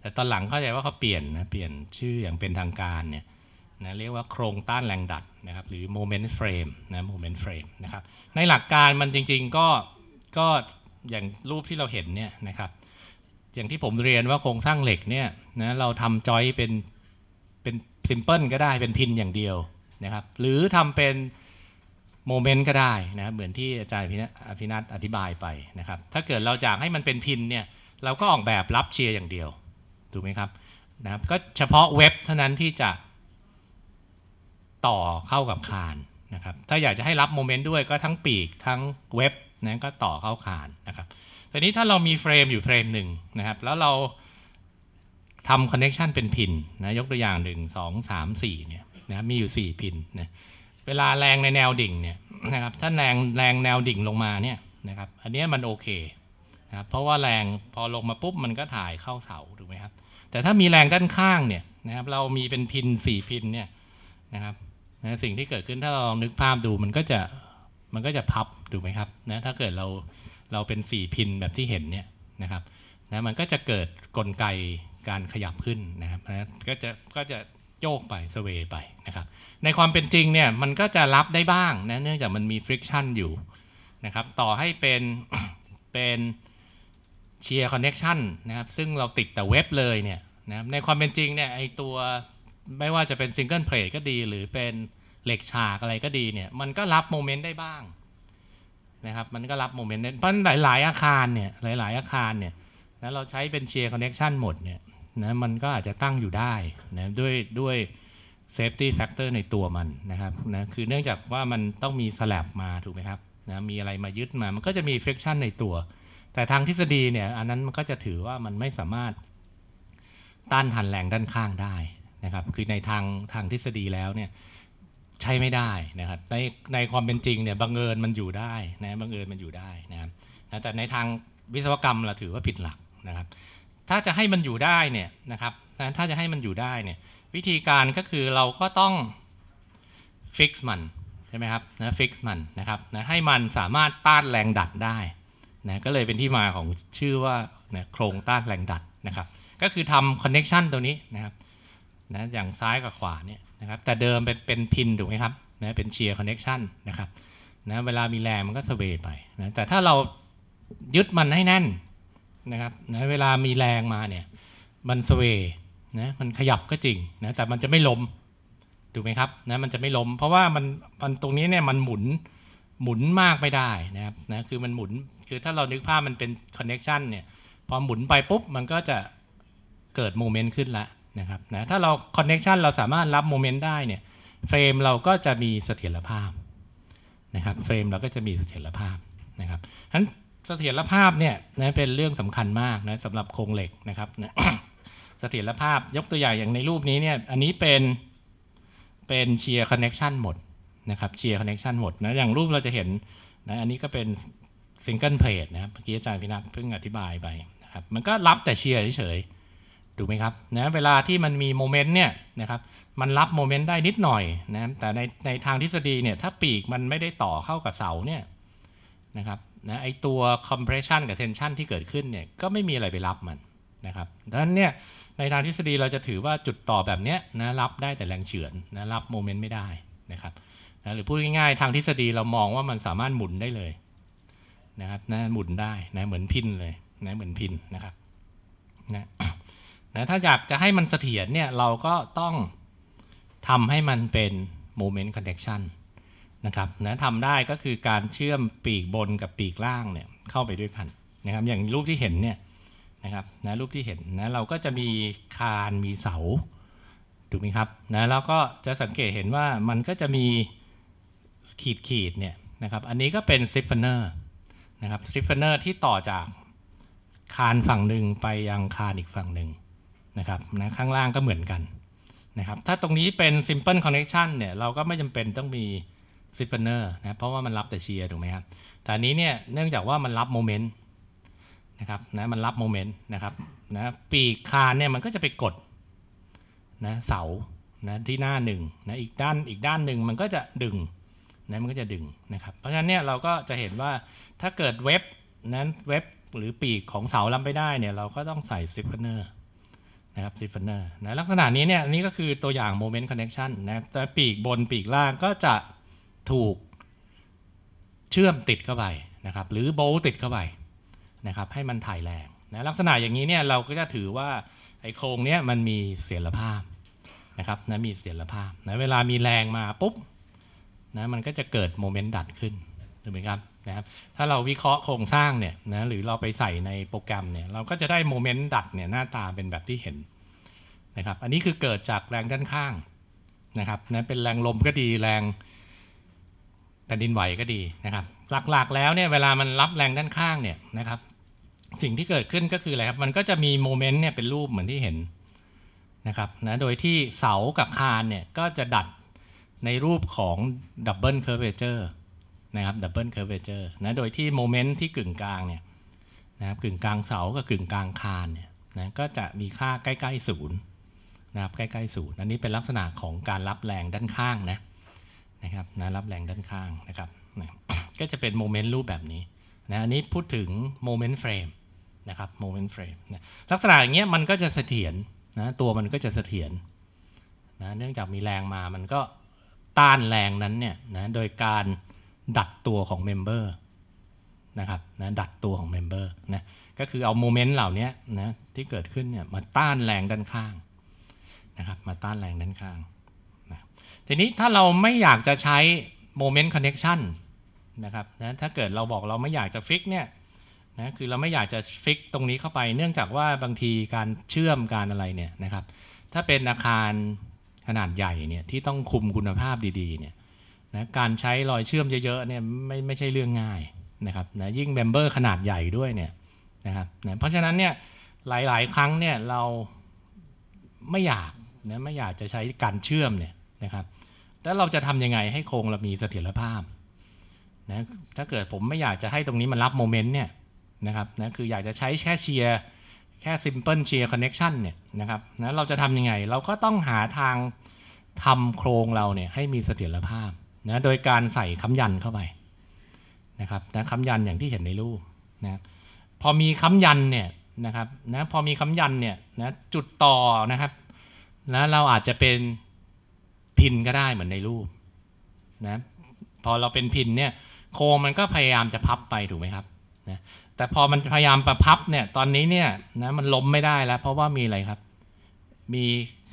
แต่ตอนหลังเข้าใจว่าเขาเปลี่ยนนะเปลี่ยนชื่ออย่างเป็นทางการเนี่ยนะเรียกว่าโครงต้านแรงดัดนะครับ หรือ moment frame นะ moment frame นะครับในหลักการมันจริง ๆก็ก็อย่างรูปที่เราเห็นเนี่ยนะครับอย่างที่ผมเรียนว่าโครงสร้างเหล็ก เนี่ยนะเราทำจอยเป็นเป็นซิมเพิลก็ได้เป็นพินอย่างเดียวนะครับหรือทำเป็นโมเมนต์ก็ได้นะเหมือนที่อาจารย์อภินัทอธิบายไปนะครับ ถ้าเกิดเราอยากให้มันเป็นพินเนี่ยเราก็ออกแบบรับเชียร์อย่างเดียวถูกไหมครับนะครับ ก็เฉพาะเว็บเท่านั้นที่จะต่อเข้ากับคานนะครับ ถ้าอยากจะให้รับโมเมนต์ด้วยก็ทั้งปีกทั้งเว็บนะก็ต่อเข้าคานนะครับแต่นี้ถ้าเรามีเฟรมอยู่เฟรมหนึ่งนะครับ แล้วเราทำคอนเน็กชันเป็นพินนะ ยกตัวอย่างหนึ่งสองสามสี่เนี่ยนะมีอยู่สี่พินนะเวลาแรงในแนวดิ่งเนี่ยนะครับถ้าแรงแรงแนวดิ่งลงมาเนี่ยนะครับ อันนี้มันโอเคนะครับเพราะว่าแรงพอลงมาปุ๊บ มันก็ถ่ายเข้าเสาถูกไหมครับ แต่ถ้ามีแรงด้านข้างเนี่ยนะครับ เรามีเป็นพินสี่พินเนี่ยนะครับนะสิ่งที่เกิดขึ้นถ้าเรานึกภาพดูมันก็จะมันก็จะพับถูกไหมครับนะถ้าเกิดเราเราเป็นฝีพินแบบที่เห็นเนี่ยนะครับนะมันก็จะเกิดกลไกการขยับขึ้นนะครับนะก็จะก็จะโยกไปสเวยไปนะครับในความเป็นจริงเนี่ย มันก็จะรับได้บ้างนะเนื่องจากมันมี friction อยู่นะครับต่อให้เป็นเป็นเชียร์คอนเน็ชันนะครับซึ่งเราติดแต่เว็บเลยเนี่ยนะครับในความเป็นจริงเนี่ยไอตัวไม่ว่าจะเป็นซิงเกิลเพลก็ดีหรือเป็นเหล็กฉากอะไรก็ดีเนี่ยมันก็รับโมเมนต์ได้บ้างนะครับมันก็รับโมเมนต์เพราะหลายๆอาคารเนี่ยหลายๆอาคารเนี่ยนะเราใช้เป็นเชียร์คอนเน็ชันหมดเนี่ยนะมันก็อาจจะตั้งอยู่ได้นะด้วยด้วยเซฟตี้แฟกเตอร์ในตัวมันนะครับนะคือเนื่องจากว่ามันต้องมีสลับมาถูกไหมครับนะมีอะไรมายึดมามันก็จะมีเฟกชันในตัว แต่ทางทฤษฎีเนี่ยอันนั้นมันก็จะถือว่ามันไม่สามารถ ต้านทานแรงด้านข้างได้นะครับ คือในทางทางทฤษฎีแล้วเนี่ยใช้ไม่ได้นะครับในในความเป็นจริงเนี่ยบังเอิญมันอยู่ได้นะบังเอิญมันอยู่ได้นะครับแต่ในทางวิศวกรรมเราถือว่าผิดหลักนะครับ ถ้าจะให้มันอยู่ได้เนี่ยนะครับ ถ้าจะให้มันอยู่ได้เนี่ย วิธีการก็คือเราก็ต้องฟิกซ์มันใช่ไหมครับนะฟิกซ์มันนะครับนะ ให้มันสามารถต้านแรงดัดได้นะก็เลยเป็นที่มาของชื่อว่านะโครงต้านแรงดัดนะครับ ก็คือทำคอนเน็กชันตัวนี้นะครับนะอย่างซ้ายกับขวาเนี่ยนะครับแต่เดิมเป็นเป็นพินถูกไหมครับนะเป็นเชียร์คอนเน็ชันนะครับนะเวลามีแรงมันก็สเวไปนะแต่ถ้าเรายึดมันให้แน่นนะครับนะเวลามีแรงมาเนี่ย มันสเวนะมันขยับก็จริงนะแต่มันจะไม่ล้มถูกไหมครับนะมันจะไม่ล้มเพราะว่ามันมันตรงนี้เนี่ยมันหมุนหมุนมากไม่ได้นะครับนะคือมันหมุนคือถ้าเรานึกภาพมันเป็นคอนเน็ชันเนี่ยพอหมุนไปปุ๊บมันก็จะเกิดโมเมนต์ขึ้นละนะครับนะถ้าเราคอนเน็กชันเราสามารถรับโมเมนต์ได้เนี่ยเฟรมเราก็จะมีเสถียรภาพนะครับเฟรมเราก็จะมีเสถียรภาพนะครับฉะนั้นเสถียรภาพเนี่ยนะเป็นเรื่องสำคัญมากนะสำหรับโครงเหล็กนะครับเสถียรภาพยกตัวอย่างอย่างในรูปนี้เนี่ยอันนี้เป็นเป็นเชียร์คอนเน็กชันหมดนะครับเชียร์คอนเน็กชันหมดนะอย่างรูปเราจะเห็นนะอันนี้ก็เป็นซิงเกิลเพลทนะครับเมื่อกี้อาจารย์พินักเพิ่งอธิบายไปนะครับมันก็รับแต่เชียร์เฉยๆถูกไหมครับนะเวลาที่มันมีโมเมนต์เนี่ยนะครับ มันรับโมเมนต์ได้นิดหน่อย นะ แต่ในในทางทฤษฎีเนี่ย ถ้าปีกมันไม่ได้ต่อเข้ากับเสาเนี่ยนะครับนะไอตัวคอมเพรสชันกับเทนชันที่เกิดขึ้นเนี่ย ก็ไม่มีอะไรไปรับมันนะครับ ดังนั้นเนี่ยในทางทฤษฎีเราจะถือว่าจุดต่อแบบเนี้ย นะรับได้แต่แรงเฉือนนะรับโมเมนต์ไม่ได้นะครับ นะหรือพูดง่ายๆทางทฤษฎีเรามองว่ามันสามารถหมุนได้เลย นะครับนะหมุนได้นะเหมือนพินเลยนะเหมือนพินนะครับนะนะถ้าอยากจะให้มันเสถียรเนี่ยเราก็ต้องทำให้มันเป็น moment connection นะครับนะทำได้ก็คือการเชื่อมปีกบนกับปีกล่างเนี่ยเข้าไปด้วยกันนะครับ อย่างรูปที่เห็นเนี่ยนะครับนะรูปที่เห็นนะเราก็จะมีคานมีเสา ถูกไหมครับนะแล้วก็จะสังเกตเห็นว่ามันก็จะมีขีดขีดเนี่ยนะครับ อันนี้ก็เป็นซิฟเฟเนอร์นะครับซิฟเฟเนอร์ที่ต่อจากคานฝั่งหนึ่งไปยังคานอีกฝั่งหนึ่งนะครับนะข้างล่างก็เหมือนกันนะครับ ถ้าตรงนี้เป็น simple connection เนี่ย เราก็ไม่จำเป็นต้องมี s i p p n e r นะ เพราะว่ามันรับแต่เชียร์ถูกไหมครับแต่นี้เนี่ย เนื่องจากว่ามันรับโมเมนต์นะครับ นะ มันรับโมเมนต์นะครับ นะ ปีกคานเนี่ย มันก็จะไปกดนะ เสา นะ ที่หน้าหนึ่งนะ อีกด้าน อีกด้านหนึ่งมันก็จะดึงนะ มันก็จะดึงนะครับ เพราะฉะนั้นเนี่ย เราก็จะเห็นว่า ถ้าเกิดเว็บนั้นเว็บหรือปีกของเสาลำไปได้เนี่ย เราก็ต้องใส่ซิปเปอร์เนอร์นะครับซิฟเนอร์นะลักษณะนี้เนี่ยนี่ก็คือตัวอย่างโมเมนต์คอนเน็กชันนะแต่ปีกบนปีกล่างก็จะถูกเชื่อมติดเข้าไปนะครับ หรือโบติดเข้าไปนะครับ ให้มันถ่ายแรงนะลักษณะอย่างนี้เนี่ยเราก็จะถือว่าไอ้โครงเนี้ยมันมีเสียรภาพนะครับนะมีเสียรภาพนะเวลามีแรงมาปุ๊บนะมันก็จะเกิดโมเมนต์ดัดขึ้นถูกไหมครับนะครับถ้าเราวิเคราะห์โครงสร้างเนี่ยนะหรือเราไปใส่ในโปรแกรมเนี่ยเราก็จะได้โมเมนต์ดักเนี่ยหน้าตาเป็นแบบที่เห็นนะครับ อันนี้คือเกิดจากแรงด้านข้างนะครับนะเป็นแรงลมก็ดีแรงแผ่นดินไหวก็ดีนะครับ หลักๆ แล้วเนี่ยเวลามันรับแรงด้านข้างเนี่ยนะครับ สิ่งที่เกิดขึ้นก็คืออะไรครับมันก็จะมีโมเมนต์เนี่ยเป็นรูปเหมือนที่เห็นนะครับนะโดยที่เสากับคานเนี่ยก็จะดัดในรูปของดับเบิลเคอร์เวเจอร์นะครับดับเบิลเคอร์เวเจอร์นะโดยที่โมเมนต์ที่กึ่งกลางเนี่ยนะครับกึ่งกลางเสากับกึ่งกลางคานเนี่ยนะก็จะมีค่าใกล้ๆศูนย์นะครับใกล้ๆศูนย์อันนี้เป็นลักษณะของการรับแรงด้านข้างนะนะครับนะรับแรงด้านข้างนะครับนะก็จะเป็นโมเมนต์รูปแบบนี้นะอันนี้พูดถึงโมเมนต์เฟรมนะครับโมเมนต์เฟรมลักษณะอย่างเงี้ยมันก็จะเสถียรนะตัวมันก็จะเสถียรนะเนื่องจากมีแรงมามันก็ต้านแรงนั้นเนี่ยนะโดยการดัดตัวของเมมเบอร์นะครับนะดัดตัวของเมมเบอร์นะก็คือเอาโมเมนต์เหล่านี้นะที่เกิดขึ้นเนี่ยมาต้านแรงด้านข้างนะครับมาต้านแรงด้านข้างนะทีนี้ถ้าเราไม่อยากจะใช้โมเมนต์คอนเน็กชันนะครับนะถ้าเกิดเราบอกเราไม่อยากจะฟิกเนี่ยนะคือเราไม่อยากจะฟิกตรงนี้เข้าไปเนื่องจากว่าบางทีการเชื่อมการอะไรเนี่ยนะครับถ้าเป็นอาคารขนาดใหญ่เนี่ยที่ต้องคุมคุณภาพดีๆเนี่ยนะการใช้รอยเชื่อมเยอะๆเนี่ยไม่ไม่ใช่เรื่องง่ายนะครับนะยิ่งเบมเบอร์ขนาดใหญ่ด้วยเนี่ยนะครับนะเพราะฉะนั้นเนี่ยหลายๆครั้งเนี่ยเราไม่อยากนะไม่อยากจะใช้การเชื่อมเนี่ยนะครับแล้วเราจะทำยังไงให้โครงเรามีเสถียรภาพนะถ้าเกิดผมไม่อยากจะให้ตรงนี้มันรับโมเมนต์เนี่ยนะครับนะคืออยากจะใช้แค่เชียร์ แค่ซิมเพิลเชียร์คอนเน็ชันเนี่ยนะครับนะเราจะทำยังไง เราก็ต้องหาทางทำโครงเราเนี่ยให้มีเสถียรภาพนะโดยการใส่คำยันเข้าไปนะครับนะคำยันอย่างที่เห็นในรูปนะพอมีคำยันเนี่ยนะครับนะพอมีคำยันเนี่ยนะ จุดต่อนะครับนะเราอาจจะเป็นพินก็ได้เหมือนในรูปนะ พอเราเป็นพินเนี่ย โคงมันก็พยายามจะพับไปถูกไหมครับนะแต่พอมันพยายามประพับเนี่ย ตอนนี้เนี่ย นะ มันล้มไม่ได้แล้วเพราะว่ามีอะไรครับ มี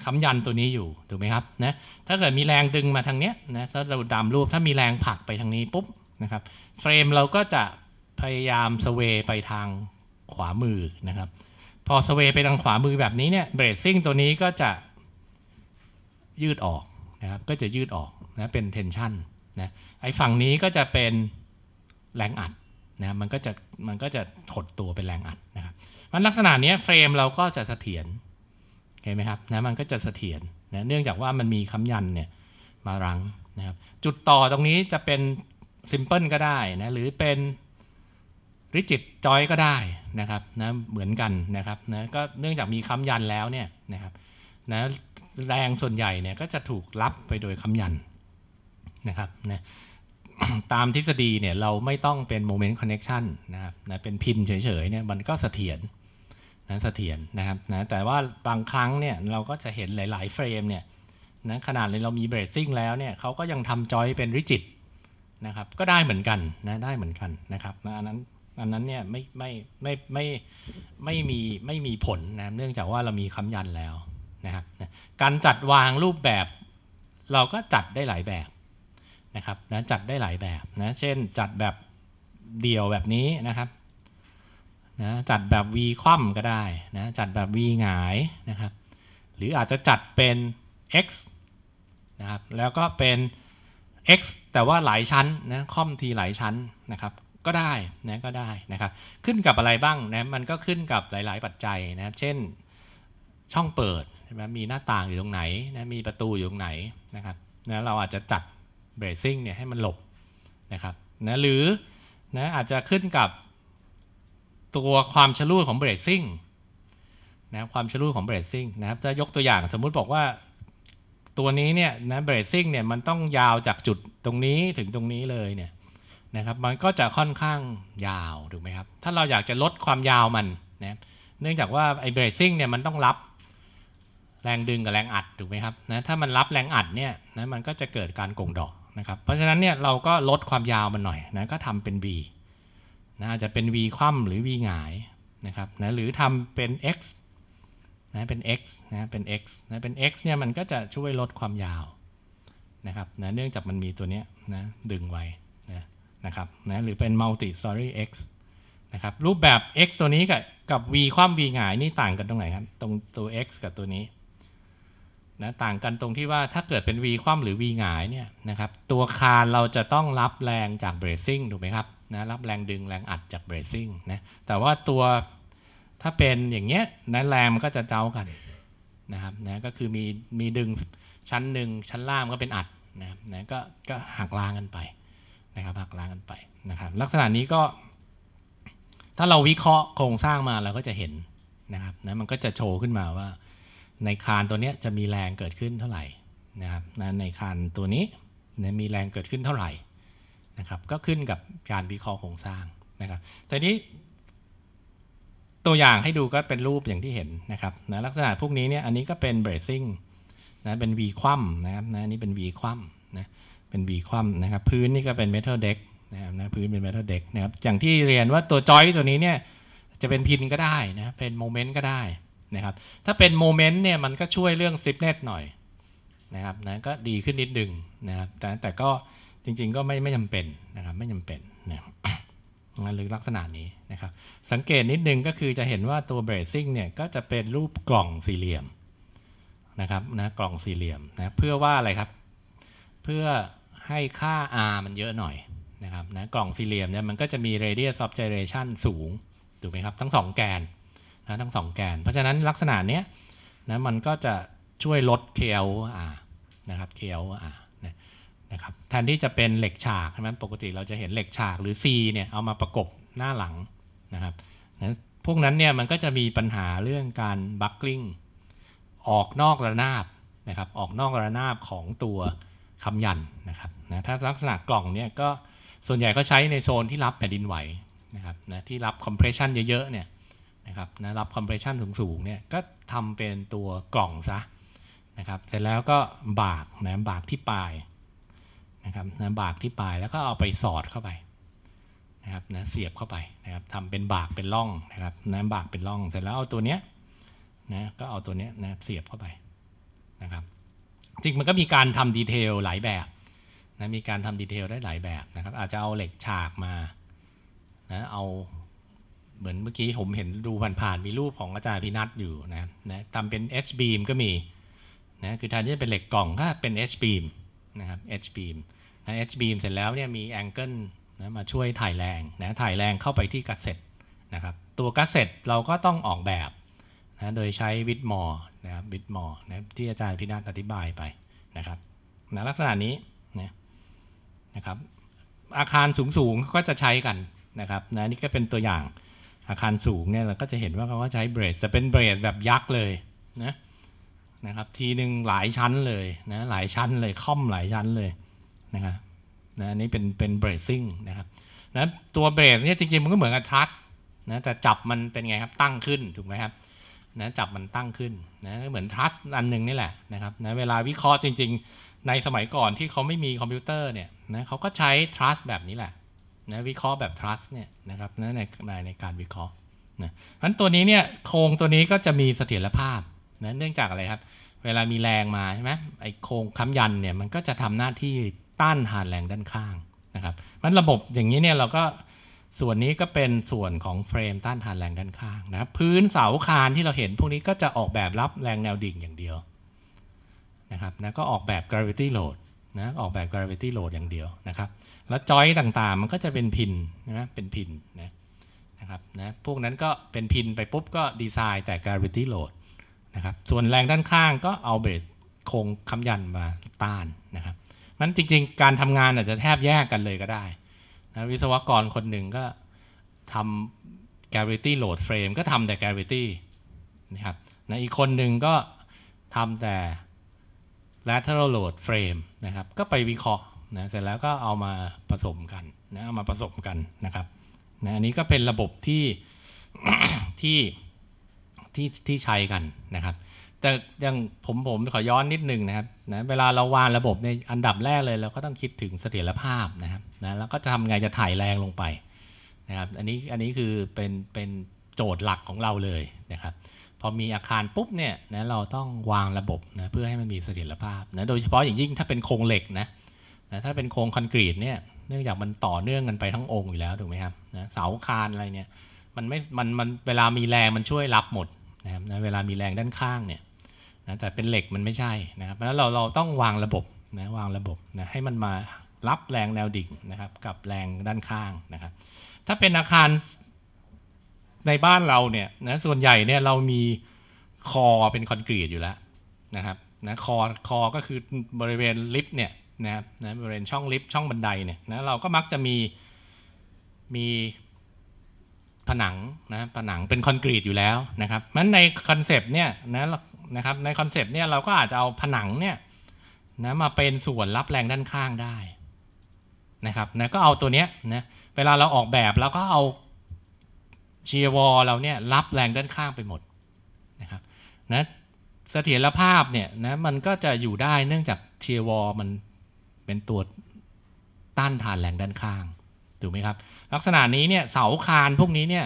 ค้ำยันตัวนี้อยู่ถูกไหมครับนะถ้าเกิดมีแรงดึงมาทางเนี้ยนะถ้าเราดามรูปถ้ามีแรงผลักไปทางนี้ปุ๊บนะครับเฟรมเราก็จะพยายามสเวไปทางขวามือนะครับพอสเวไปทางขวามือแบบนี้เนี่ยเบรดซิ่งตัวนี้ก็จะยืดออกนะครับก็จะยืดออกนะเป็นเทนชันนะไอ้ฝั่งนี้ก็จะเป็นแรงอัดนะมันก็จะมันก็จะถดตัวเป็นแรงอัดนะครับมันลักษณะนี้เฟรมเราก็จะเสถียรเห็นไหมครับ นะ มันก็จะเสถียรนะเนื่องจากว่ามันมีคำยันเนี่ย มารังนะครับ จุดต่อตรงนี้จะเป็นซิมเพิลก็ได้นะ หรือเป็นริจิตจอยก็ได้นะครับนะ เหมือนกันนะครับนะ ก็เนื่องจากมีคำยันแล้วเนี่ยนะครับนะแรงส่วนใหญ่เนี่ย ก็จะถูกรับไปโดยคำยันนะครับนะตามทฤษฎีเนี่ย เราไม่ต้องเป็นโมเมนต์คอนเน็ชันนะครับนะเป็นพินเฉยๆเนี่ยมันก็เสถียรนะเสถียรนะครับนะแต่ว่าบางครั้งเนี่ยเราก็จะเห็นหลายๆเฟรม เนี่ยนะขนาดเลยเรามีเบรซิ่งแล้วเนี่ยเขาก็ยังทำจอยเป็นริจิตนะครับก็ได้เหมือนกันนะได้เหมือนกันนะครับนะอันนั้นอันนั้นเนี่ยไม่ไม่ไม่ไม่ไม่มีไม่มีผลนะเนื่องจากว่าเรามีคำยันแล้วนะครับนะการจัดวางรูปแบบ เราก็จัดได้หลายแบบนะครับนะจัดได้หลายแบบนะเช่นจัดแบบเดี่ยวแบบนี้นะครับนะจัดแบบ V คว่ำก็ได้นะจัดแบบ V หงายนะครับหรืออาจจะจัดเป็น x นะครับแล้วก็เป็น x แต่ว่าหลายชั้นนะค่อมทีหลายชั้นนะครับ ก็ได้นะก็ได้นะครับ ขึ้นกับอะไรบ้างนะมันก็ขึ้นกับหลาย ๆปัจจัยนะเช่นช่องเปิดใช่ไหมมีหน้าต่างอยู่ตรงไหนนะมีประตูอยู่ตรงไหนนะครับนะเราอาจจะจัดเบรซิ่งเนี่ยให้มันหลบนะครับนะหรือนะอาจจะขึ้นกับตัวความชะลูยของเบรกซิ่งนะความชะลูยของเบรกซิ่งนะครับ จะยกตัวอย่างสมมุติบอกว่าตัวนี้เนี่ยนะเบรกซิ่งเนี่ยมันต้องยาวจากจุดตรงนี้ถึงตรงนี้เลยเนี่ยนะครับมันก็จะค่อนข้างยาวถูกไหมครับถ้าเราอยากจะลดความยาวมันนะเนื่องจากว่าไอ้เบรกซิ่งเนี่ยมันต้องรับ แรงดึงกับแรงอัดถูกไหมครับนะถ้ามันรับแรงอัดเนี่ยนะมันก็จะเกิดการกงดอกนะครับ เพราะฉะนั้นเนี่ยเราก็ลดความยาวมันหน่อยนะก็ทำเป็น B นะจะเป็น v คว่ำหรือ v หงายนะครับนะหรือทำเป็น x นะเป็น x นะเป็น x นะเป็น x เนี่ยมันก็จะช่วยลดความยาวนะครับนะเนื่องจากมันมีตัวเนี้ยนะดึงไว้นะนะครับนะหรือเป็น multi story x นะครับรูปแบบ x ตัวนี้กับกับ v คว่ำ v หงายนี่ต่างกันตรงไหนครับ ตรงตัว x กับตัวนี้นะต่างกันตรงที่ว่าถ้าเกิดเป็น v คว่ำหรือ v หงายเนี่ยนะครับตัวคานเราจะต้องรับแรงจาก bracing ถูกไหมครับนะรับแรงดึงแรงอัดจากเบรซิ่งนะ แต่ว่าตัวถ้าเป็นอย่างเงี้ยนะแรมก็จะเจ้ากันนะครับนะก็คือมีมีดึงชั้นหนึ่งชั้นล่างก็เป็นอัดนะนะก็ก็หักล้างกันไปนะครับหักล้างกันไปนะครับลักษณะนี้ก็ ถ้าเราวิเคราะห์โครงสร้างมาเราก็จะเห็นนะครับนะมันก็จะโชว์ขึ้นมาว่า ในคานตัวเนี้ยจะมีแรงเกิดขึ้นเท่าไหร่นะครับนะในคานตัวนี้นะมีแรงเกิดขึ้นเท่าไหร่นะครับก็ขึ้นกับการวิเคราะห์โครงสร้างนะครับแต่นี้ ตัวอย่างให้ดูก็เป็นรูปอย่างที่เห็นนะครับนะลักษณะพวกนี้เนี่ยอันนี้ก็เป็น bracing นะเป็น V คว่ำนะครับนะนี่เป็น V คว่ำนะเป็น V คว่ำนะครับ พื้นนี่ก็เป็น metal deck นะครับนะพื้นเป็น metal deck นะครับอย่างที่เรียนว่าตัวจอยตัวนี้เนี่ยจะเป็นพินก็ได้นะเป็นโมเมนต์ก็ได้นะครับ ถ้าเป็นโมเมนต์เนี่ยมันก็ช่วยเรื่องซิฟเน n หน่อยนะครับนะก็ดีขึ้นนิดหนึ่งนะครับ แต่แต่ก็จริงๆ ก็ไม่ไม่จำเป็นนะครับไม่จำเป็นนะงานหรือลักษณะนี้ นะครับสังเกตนิดนึงก็คือจะเห็นว่าตัวเบรซิ่งเนี่ยก็จะเป็นรูปกล่องสี่เหลี่ยมนะครับนะกล่องสี่เหลี่ยมนะเพื่อว่าอะไรครับ เพื่อให้ค่า r มันเยอะหน่อยนะครับนะกล่องสี่เหลี่ยมเนี่ยมันก็จะมี radius of gyration สูงถูกไหมครับทั้งสองแกนนะทั้งสองแกนเพราะฉะนั้นลักษณะเนี้ยนะมันก็จะช่วยลด KLR นะครับ KLR ะครับแทนที่จะเป็นเหล็กฉากนั้นปกติเราจะเห็นเหล็กฉากหรือ C เนี่ย เอามาประกบหน้าหลังนะครับ พวกนั้นเนี่ยมันก็จะมีปัญหาเรื่องการบัคกิ้งออกนอกระนาบนะครับ ออกนอกระนาบของตัวคำยันนะครับนะถ้าลักษณะกล่องเนี่ยก็ส่วนใหญ่ก็ใช้ในโซนที่รับแผ่นดินไหวนะครับนะที่รับคอมเพรสชันเยอะๆเนี่ยนะครับนะรับคอมเพรสชันสูงๆเนี่ย ก็ทำเป็นตัวกล่องซะนะครับ เสร็จแล้วก็บากนะบากที่ปลายนะครับนะบากที่ปลายแล้วก็เอาไปสอดเข้าไปนะครับนะเสียบเข้าไปนะครับทำเป็นบากเป็นร่องนะครับนะบากเป็นร่องเสร็จแล้วเอาตัวเนี้ยนะก็เอาตัวเนี้ยนะเสียบเข้าไปนะครับจริงมันก็มีการทำดีเทลหลายแบบนะมีการทำดีเทลได้หลายแบบนะครับอาจจะเอาเหล็กฉากมานะเอาเหมือนเมื่อกี้ผมเห็นดูผ่านๆมีรูปของอาจารย์พินัทอยู่นะนะทำเป็น H beam ก็มีนะคือแทนที่จะเป็นเหล็กกล่องก็เป็น H beam นะครับ H beam นะ H beam เสร็จแล้วเนี่ยมีแองเกิลนะมาช่วยถ่ายแรงนะถ่ายแรงเข้าไปที่กัสเซ็ตนะครับตัวกัสเซ็ตเราก็ต้องออกแบบนะโดยใช้วิดมอร์นะครับวิดมอร์นะที่อาจารย์พินาศอธิบายไปนะครับนะลักษณะนี้นะนะครับอาคารสูงๆก็จะใช้กันนะครับนะนี่ก็เป็นตัวอย่างอาคารสูงเนี่ยเราก็จะเห็นว่าเขาก็ใช้เบรสแต่เป็นเบรสแบบยักษ์เลยนะนะครับทีหนึ่งหลายชั้นเลยนะหลายชั้นเลยค่อมหลายชั้นเลยนะครับนะนี่เป็นเป็นเบรซิ่งนะครับนะตัวเบรสเนี่ยจริงๆมันก็เหมือนกับทรัสนะแต่จับมันเป็นไงครับ ตั้งขึ้น ถูกไหมครับนะจับมันตั้งขึ้นนะเหมือนทรัสอันหนึ่งนี่แหละนะครับนะเวลาวิเคราะห์จริง ๆ ในสมัยก่อนที่เขาไม่มีคอมพิวเตอร์เนี่ยนะเขาก็ใช้ทรัสแบบนี้แหละนะวิเคราะห์แบบทัส s เนี่ยนะครับนะในในการวิเคราะห์นะฉะนั้นตัวนี้เนี่ยโครงตัวนี้ก็จะมีเสถียรภาพนะเนื่องจากอะไรครับ เวลามีแรงมาใช่ไหมไอโครงค้ำยันเนี่ยมันก็จะทำหน้าที่ต้านทานแรงด้านข้างนะครับมันระบบอย่างนี้เนี่ยเราก็ส่วนนี้ก็เป็นส่วนของเฟรมต้านทานแรงด้านข้างนะครับพื้นเสาคานที่เราเห็นพวกนี้ก็จะออกแบบรับแรงแนวดิ่งอย่างเดียวนะครับนะก็ออกแบบ gravity load นะออกแบบ gravity load อย่างเดียวนะครับ แล้วจอยต่างๆ มันก็จะเป็นพินนะ เป็นพินนะนะครับนะ พวกนั้นก็เป็นพินไปปุ๊บก็ดีไซน์แต่ gravity load นะครับส่วนแรงด้านข้างก็เอาเบสคงคำยันมาต้านนะครับ มันจริงๆ การทำงานอาจจะแทบแยกกันเลยก็ได้นะวิศวกรคนหนึ่งก็ทำ gravity load frame ก็ทำแต่ gravity นะครับนะอีกคนหนึ่งก็ทำแต่ lateral load frame นะครับก็ไปวิเคราะห์นะเสร็จแล้วก็เอามาผสมกันนะเอามาผสมกันนะครับนะอันนี้ก็เป็นระบบที่ที่ที่ที่ใช้กันนะครับ แต่ยังผมผมขอย้อนนิดนึงนะครับนะเวลาเราวางระบบในอันดับแรกเลย เราก็ต้องคิดถึงเสถียรภาพนะครับนะแล้วก็จะทำไงจะถ่ายแรงลงไปนะครับอันนี้อันนี้คือเป็นเป็นโจทย์หลักของเราเลยนะครับ พอมีอาคารปุ๊บเนี่ยนะเราต้องวางระบบนะเพื่อให้มันมีเสถียรภาพนะโดยเฉพาะอย่างยิ่งถ้าเป็นโครงเหล็กนะนะถ้าเป็นโครงคอนกรีตเนี่ยเนื่องจากมันต่อเนื่องกันไปทั้งองค์อยู่แล้วถูกไหมครับนะเสาคานอะไรเนี่ยมันไม่มันมันเวลามีแรงมันช่วยรับหมดนะครับนะเวลามีแรงด้านข้างเนี่ยนะแต่เป็นเหล็กมันไม่ใช่นะครับ เพราะฉะนั้นเราเราต้องวางระบบนะวางระบบนะให้มันมารับแรงแนวดิ่งนะครับกับแรงด้านข้างนะครับถ้าเป็นอาคารในบ้านเราเนี่ยนะส่วนใหญ่เนี่ยเรามีคอเป็นคอนกรีตอยู่แล้วนะครับนะคอคอก็คือบริเวณลิฟต์เนี่ยนะครับนะบริเวณช่องลิฟต์ช่องบันไดเนี่ยนะเราก็มักจะมีมีผนังนะผนังเป็นคอนกรีตอยู่แล้วนะครับมันในคอนเซปต์เนี่ยนะนะครับในคอนเซปต์เนี่ยเราก็อาจจะเอาผนังเนี่ย นะมาเป็นส่วนรับแรงด้านข้างได้ นะครับนะก็เอาตัวเนี้ยนะเวลาเราออกแบบเราก็เอาเชียร์วอลเราเนี่ย รับแรงด้านข้างไปหมดนะครับนะเสถียรภาพเนี่ยนะมันก็จะอยู่ได้เนื่องจากเชียร์วอลมันเป็นตัวต้านทานแรงด้านข้างถูกไหมครับลักษณะนี้เนี่ยเสาคานพวกนี้เนี่ย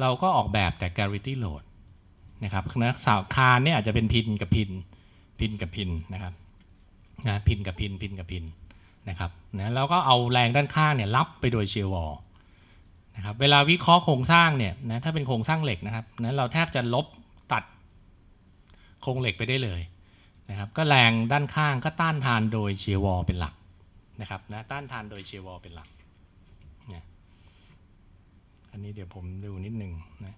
เราก็ออกแบบแต่ gravity load นะครับนะเสาคานเนี่ยอาจจะเป็นพินกับพินพินกับพินนะครับนะพินกับพินพินกับพินนะครับนะแล้วก็เอาแรงด้านข้างเนี่ยรับไปโดยเชียร์วอลนะครับเวลาวิเคราะห์โครงสร้างเนี่ยนะถ้าเป็นโครงสร้างเหล็กนะครับนะเราแทบจะลบตัดโครงเหล็กไปได้เลยนะครับก็แรงด้านข้างก็ต้านทานโดยเชียร์วอลเป็นหลักนะครับนะต้านทานโดยเชียร์วอลเป็นหลักนนี้เดี๋ยวผมดูนิดหนึ่งนะ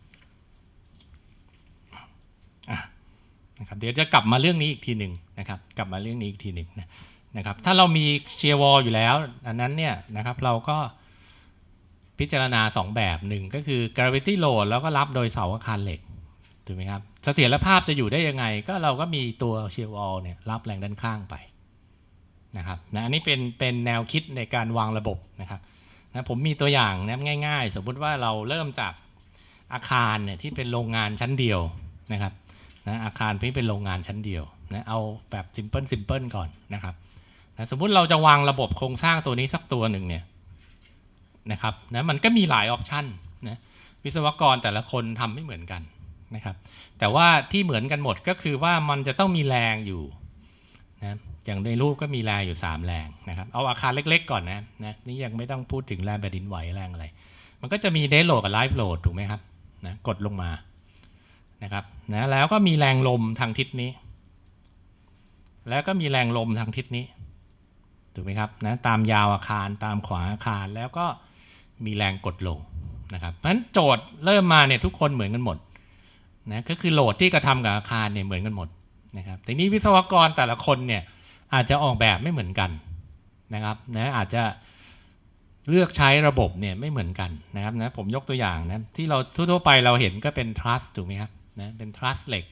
นะครับเดี๋ยวจะกลับมาเรื่องนี้อีกทีหนึ่งนะครับกลับมาเรื่องนี้อีกทีหนึ่งนะนะครับ ถ้าเรามีเชียร์วอลอยู่แล้ว อันนั้นเนี่ยนะครับเราก็พิจารณา 2 แบบหนึ่งก็คือ gravity load แล้วก็รับโดยเสาอาคารเหล็กถูกไหมครับเสถียรภาพจะอยู่ได้ยังไง ก็เราก็มีตัวเชียร์วอลเนี่ยรับแรงด้านข้างไปนะครับนะอันนี้เป็นเป็นแนวคิดในการวางระบบนะครับนะผมมีตัวอย่างนะง่ายๆ สมมุติว่าเราเริ่มจากอาคารเนี่ยที่เป็นโรงงานชั้นเดียวนะครับนะอาคารที่เป็นโรงงานชั้นเดียวนะเอาแบบซิมเพิลซิมเพิลก่อนนะครับนะสมมุติเราจะวางระบบโครงสร้างตัวนี้สักตัวหนึ่งเนี่ย นะครับนะมันก็มีหลายออปชันนะ วิศวกรแต่ละคนทำไม่เหมือนกันนะครับ แต่ว่าที่เหมือนกันหมดก็คือว่ามันจะต้องมีแรงอยู่นะอย่างในรูปก็มีแรงอยู่3แรงนะครับ เอาอาคารเล็ก ๆ ก่อนนะนะนี่ยังไม่ต้องพูดถึงแรงแผ่นดินไหวแรงอะไร มันก็จะมีเดโหลดกับไลฟ์โหลดถูกไหมครับนะกดลงมานะครับนะแล้วก็มีแรงลมทางทิศนี้ แล้วก็มีแรงลมทางทิศนี้ ถูกไหมครับนะ ตามยาวอาคารตามขวาอาคารแล้วก็มีแรงกดลงนะครับเพราะฉะนั้นโจทย์เริ่มมาเนี่ยทุกคนเหมือนกันหมดนะก็คือโหลดที่กระทำกับอาคารเนี่ยเหมือนกันหมดนะครับแต่นี้วิศวกรแต่ละคนเนี่ยอาจจะออกแบบไม่เหมือนกัน นะครับนะอาจจะเลือกใช้ระบบเนี่ยไม่เหมือนกัน นะครับนะผมยกตัวอย่างนะที่เราทั่วๆไปเราเห็นก็เป็น trust ถูกไหมครับนะเป็น trust เหล็ก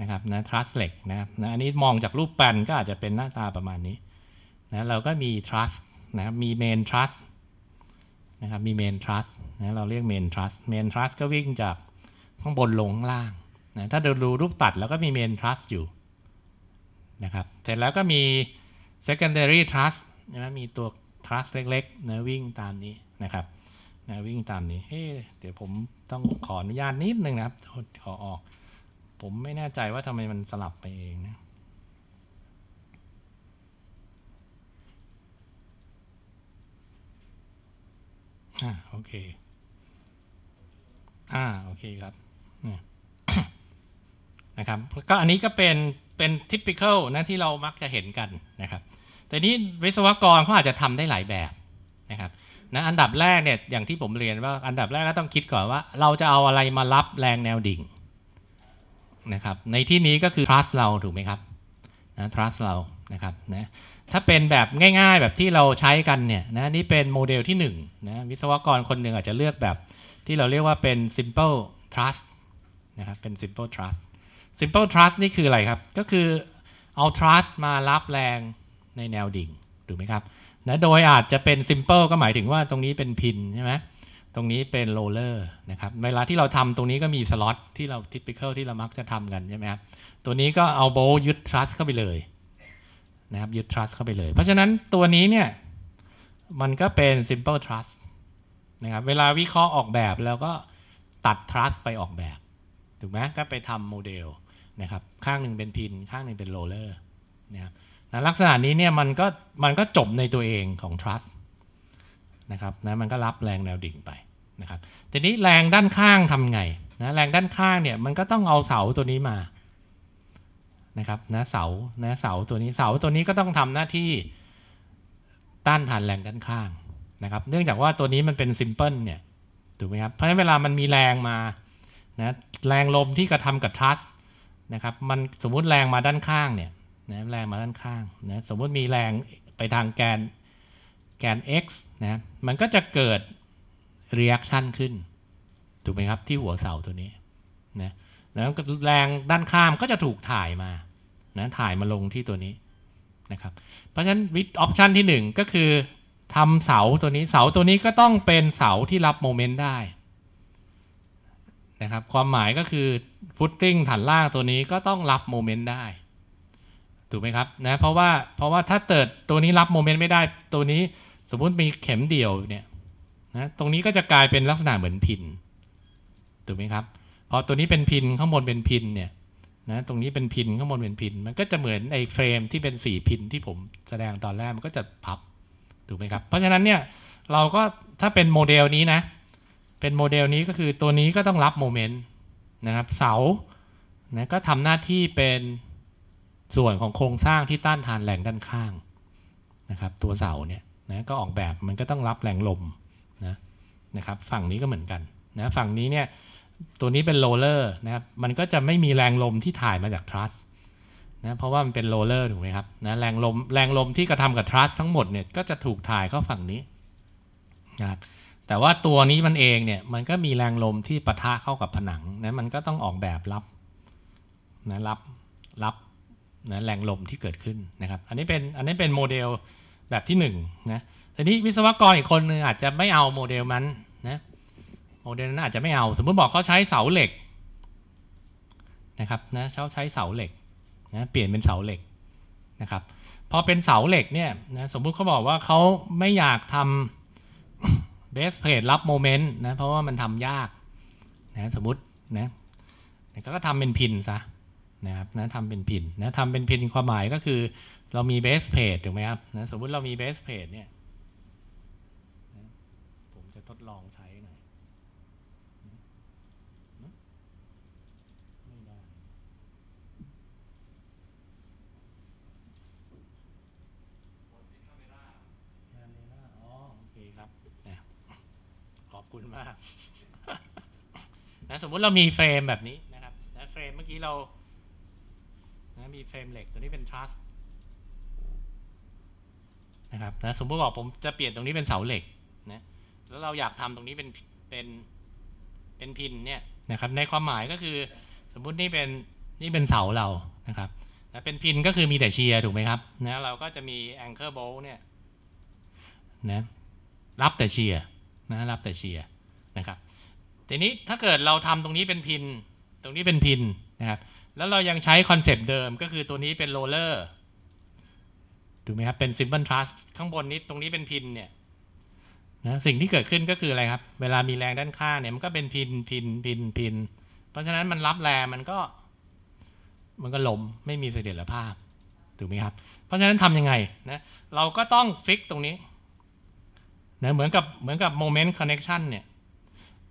นะครับนะ trust เหล็กนะครับนะอันนี้มองจากรูปแปนก็อาจจะเป็นหน้าตาประมาณนี้นะเราก็มี trust นะครับมี main trust นะครับมี main trust นะเราเรียก main trust main trust ก็วิ่งจากข้างบนลงข้างล่างนะถ้าเราดูรูปตัดแล้วก็มี main trust อยู่นะครับ เสร็จแล้วก็มี secondary trust นะมีตัว trust เล็กๆนะวิ่งตามนี้นะครับนะวิ่งตามนี้ เฮ้เดี๋ยวผมต้องขออนุญาตนิดนึงนะครับ ขอออก ผมไม่แน่ใจว่าทำไมมันสลับไปเองนะ อ่าโอเค อ่า โอเคครับ นะครับ ก็อันนี้ก็เป็นเป็นทิพย์ิคิลนะที่เรามักจะเห็นกันนะครับแต่นี้วิศวกรเขาอาจจะทำได้หลายแบบนะครับนะอันดับแรกเนี่ยอย่างที่ผมเรียนว่าอันดับแรกก็ต้องคิดก่อนว่าเราจะเอาอะไรมารับแรงแนวดิ่งนะครับในที่นี้ก็คือ trust เราถูกไหมครับนะ trust เรานะครับนะถ้าเป็นแบบง่าย ๆแบบที่เราใช้กันเนี่ยนะนี่เป็นโมเดลที่1นนะวิศวกรคนหนึ่งอาจจะเลือกแบบ ที่เราเรียกว่าเป็น simple trust นะครับเป็น simple trust simple trust นี่คืออะไร ครับ ก็คือ เอา trust มารับแรงในแนวดิ่งถูกไหมครับนะโดยอาจจะเป็น simple ก็หมายถึงว่าตรงนี้เป็นพินใช่ไหมตรงนี้เป็นโรลเลอร์ นะครับ เวลาที่เราทำตรงนี้ก็มีสล็อตที่เราทิปเคิลที่เรามักจะทำกัน ใช่ไหมครับตัวนี้ก็เอาโบยึด trust เข้าไปเลยนะครับยึด trust เข้าไปเลย เพราะฉะนั้นตัวนี้เนี่ยมันก็เป็น simple trust นะครับเวลาวิเคราะห์ออกแบบแล้วก็ตัด trust ไปออกแบบถูกไหมก็ไปทำโมเดลนะครับข้างหนึ่งเป็นพินข้างหนึ่งเป็นโรเลอร์นะครับลักษณะนี้เนี่ยมันก็มันก็จบในตัวเองของทรัสนะครับนะมันก็รับแรงแนวดิ่งไปนะครับทีนี้แรงด้านข้างทำไงนะแรงด้านข้างเนี่ยมันก็ต้องเอาเสาตัวนี้มานะครับนะเสานะเสาตัวนี้เสาตัวนี้ก็ต้องทำหน้าที่ต้านทานแรงด้านข้างนะครับเนื่องจากว่าตัวนี้มันเป็น ซิมเพิลเนี่ยถูกไหมครับเพราะฉะนั้นเวลามันมีแรงมานะ แรงลมที่กระทำกับทรัสนะครับมันสมมุติแรงมาด้านข้าง เนี่ยนะแรงมาด้านข้างนะสมมุติมีแรงไปทางแกนแกน x นะมันก็จะเกิดีแอคชั่นขึ้น ถูกไหมครับที่หัวเสาตัวนี้นะแล้วแรงด้านข้ามก็จะถูกถ่ายมานะถ่ายมาลงที่ตัวนี้นะครับเพราะฉะนั้นวิออปชันที่1 ก็คือทำเสาตัวนี้เสาตัวนี้ก็ต้องเป็นเสาที่รับโมเมนต์ได้นะครับความหมายก็คือฟุตติ้งฐานล่าง ตัวนี้ก็ต้องรับโมเมนต์ได้ถูกไหมครับนะเพราะว่าเพราะว่าถ้าเกิดตัวนี้รับโมเมนต์ไม่ได้ตัวนี้สมมุติมีเข็มเดียวเนี่ย นะ ตรงนี้ก็จะกลายเป็นลักษณะเหมือนพิน ถูกไหมครับ พอตัวนี้เป็นพินข้างบนเป็นพินเนี่ยนะ ตรงนี้เป็นพินข้างบนเป็นพินมันก็จะเหมือนไอ้เฟรมที่เป็นสี่พินที่ผมแสดงตอนแรกมันก็จะพับ ถูกไหมครับ เพราะฉะนั้นเนี่ยเราก็ถ้าเป็นโมเดลนี้นะเป็นโมเดลนี้ก็คือตัวนี้ก็ต้องรับโมเมนต์นะครับ เสานะก็ทำหน้าที่เป็นส่วนของโครงสร้างที่ต้านทานแรงด้านข้างนะครับ ตัวเสาเนี่ยนะก็ออกแบบมันก็ต้องรับแรงลมนะนะครับฝั่งนี้ก็เหมือนกันนะฝั่งนี้เนี่ย ตัวนี้เป็นโรลเลอร์นะครับมันก็จะไม่มีแรงลมที่ถ่ายมาจากทรัสนะเพราะว่ามันเป็นโรลเลอร์ถูกไหมครับนะแรงลมแรงลมที่กระทำกับทรัสทั้งหมดเนี่ยก็จะถูกถ่ายเข้าฝั่งนี้นะครับแต่ว่าตัวนี้มันเองเนี่ยมันก็มีแรงลมที่ปะทะเข้ากับผนังนะมันก็ต้องออกแบบรับนะรับรับนะแรงลมที่เกิดขึ้นนะครับ อันนี้เป็นอันนี้เป็นโมเดลแบบที่ 1นนะทีนี้วิศวกรอีกคนนึงอาจจะไม่เอาโมเดลมันนะโมเดลนั้นอาจจะไม่เอา สมมติบอกเขาใช้เสาเหล็กนะครับนะเขาใช้เสาเหล็กนะเปลี่ยนเป็นเสาเหล็กนะครับพอเป็นเสาเหล็กเนี่ยนะสมมุติเขาบอกว่าเขาไม่อยากทำเบสเพจรับโมเมนต์นะ เพราะว่ามันทำยาก นะ สมมตินะ ก็ทำเป็นพินซะ นะครับนะทำเป็นพินนะทำเป็นพินความหมายก็คือ เรามีเบสเพจถูกไหมครับ นะ สมมติเรามีเบสเพจเนี่ย ผมจะทดลองนมากนะสมมุติเรามีเฟรมแบบนี้นะครับนะเฟรมเมื่อกี้เรานะมีเฟรมเหล็กตัวนี้เป็นทรัสนะครับนะสมมติบอกผมจะเปลี่ยนตรงนี้เป็นเสาเหล็กนะแล้วเราอยากทำตรงนี้เป็นเป็น เป็นพินเนี่ยนะครับในความหมายก็คือ สมมุตินี่เป็นนี่เป็นเสาเรานะครับแนะเป็นพินก็คือมีแต่เชียร์ถูกไหมครับนะเราก็จะมีแองเกิลโบลเนี่ยนะ รับแต่เชียร์นะรับแต่เชียร์นะครับ ทีนี้ถ้าเกิดเราทำตรงนี้เป็นพิน ตรงนี้เป็นพินนะครับ แล้วเรายังใช้คอนเซปต์เดิมก็คือตัวนี้เป็นโรลเลอร์ถูกไหมครับ เป็นซิมเปิลทรัสข้างบนนี้ ตรงนี้เป็นพินเนี่ยนะ สิ่งที่เกิดขึ้นก็คืออะไรครับ เวลามีแรงด้านข้างเนี่ยมันก็เป็นพิน พินพิน พิน เพราะฉะนั้นมันรับแรงมันก็ มันก็ล้มไม่มีเสถียรภาพ ถูกไหมครับ เพราะฉะนั้นทํำยังไงนะ เราก็ต้องฟิกตรงนี้นะ เหมือนกับเหมือนกับโมเมนต์คอนเน็ชันเนี่ย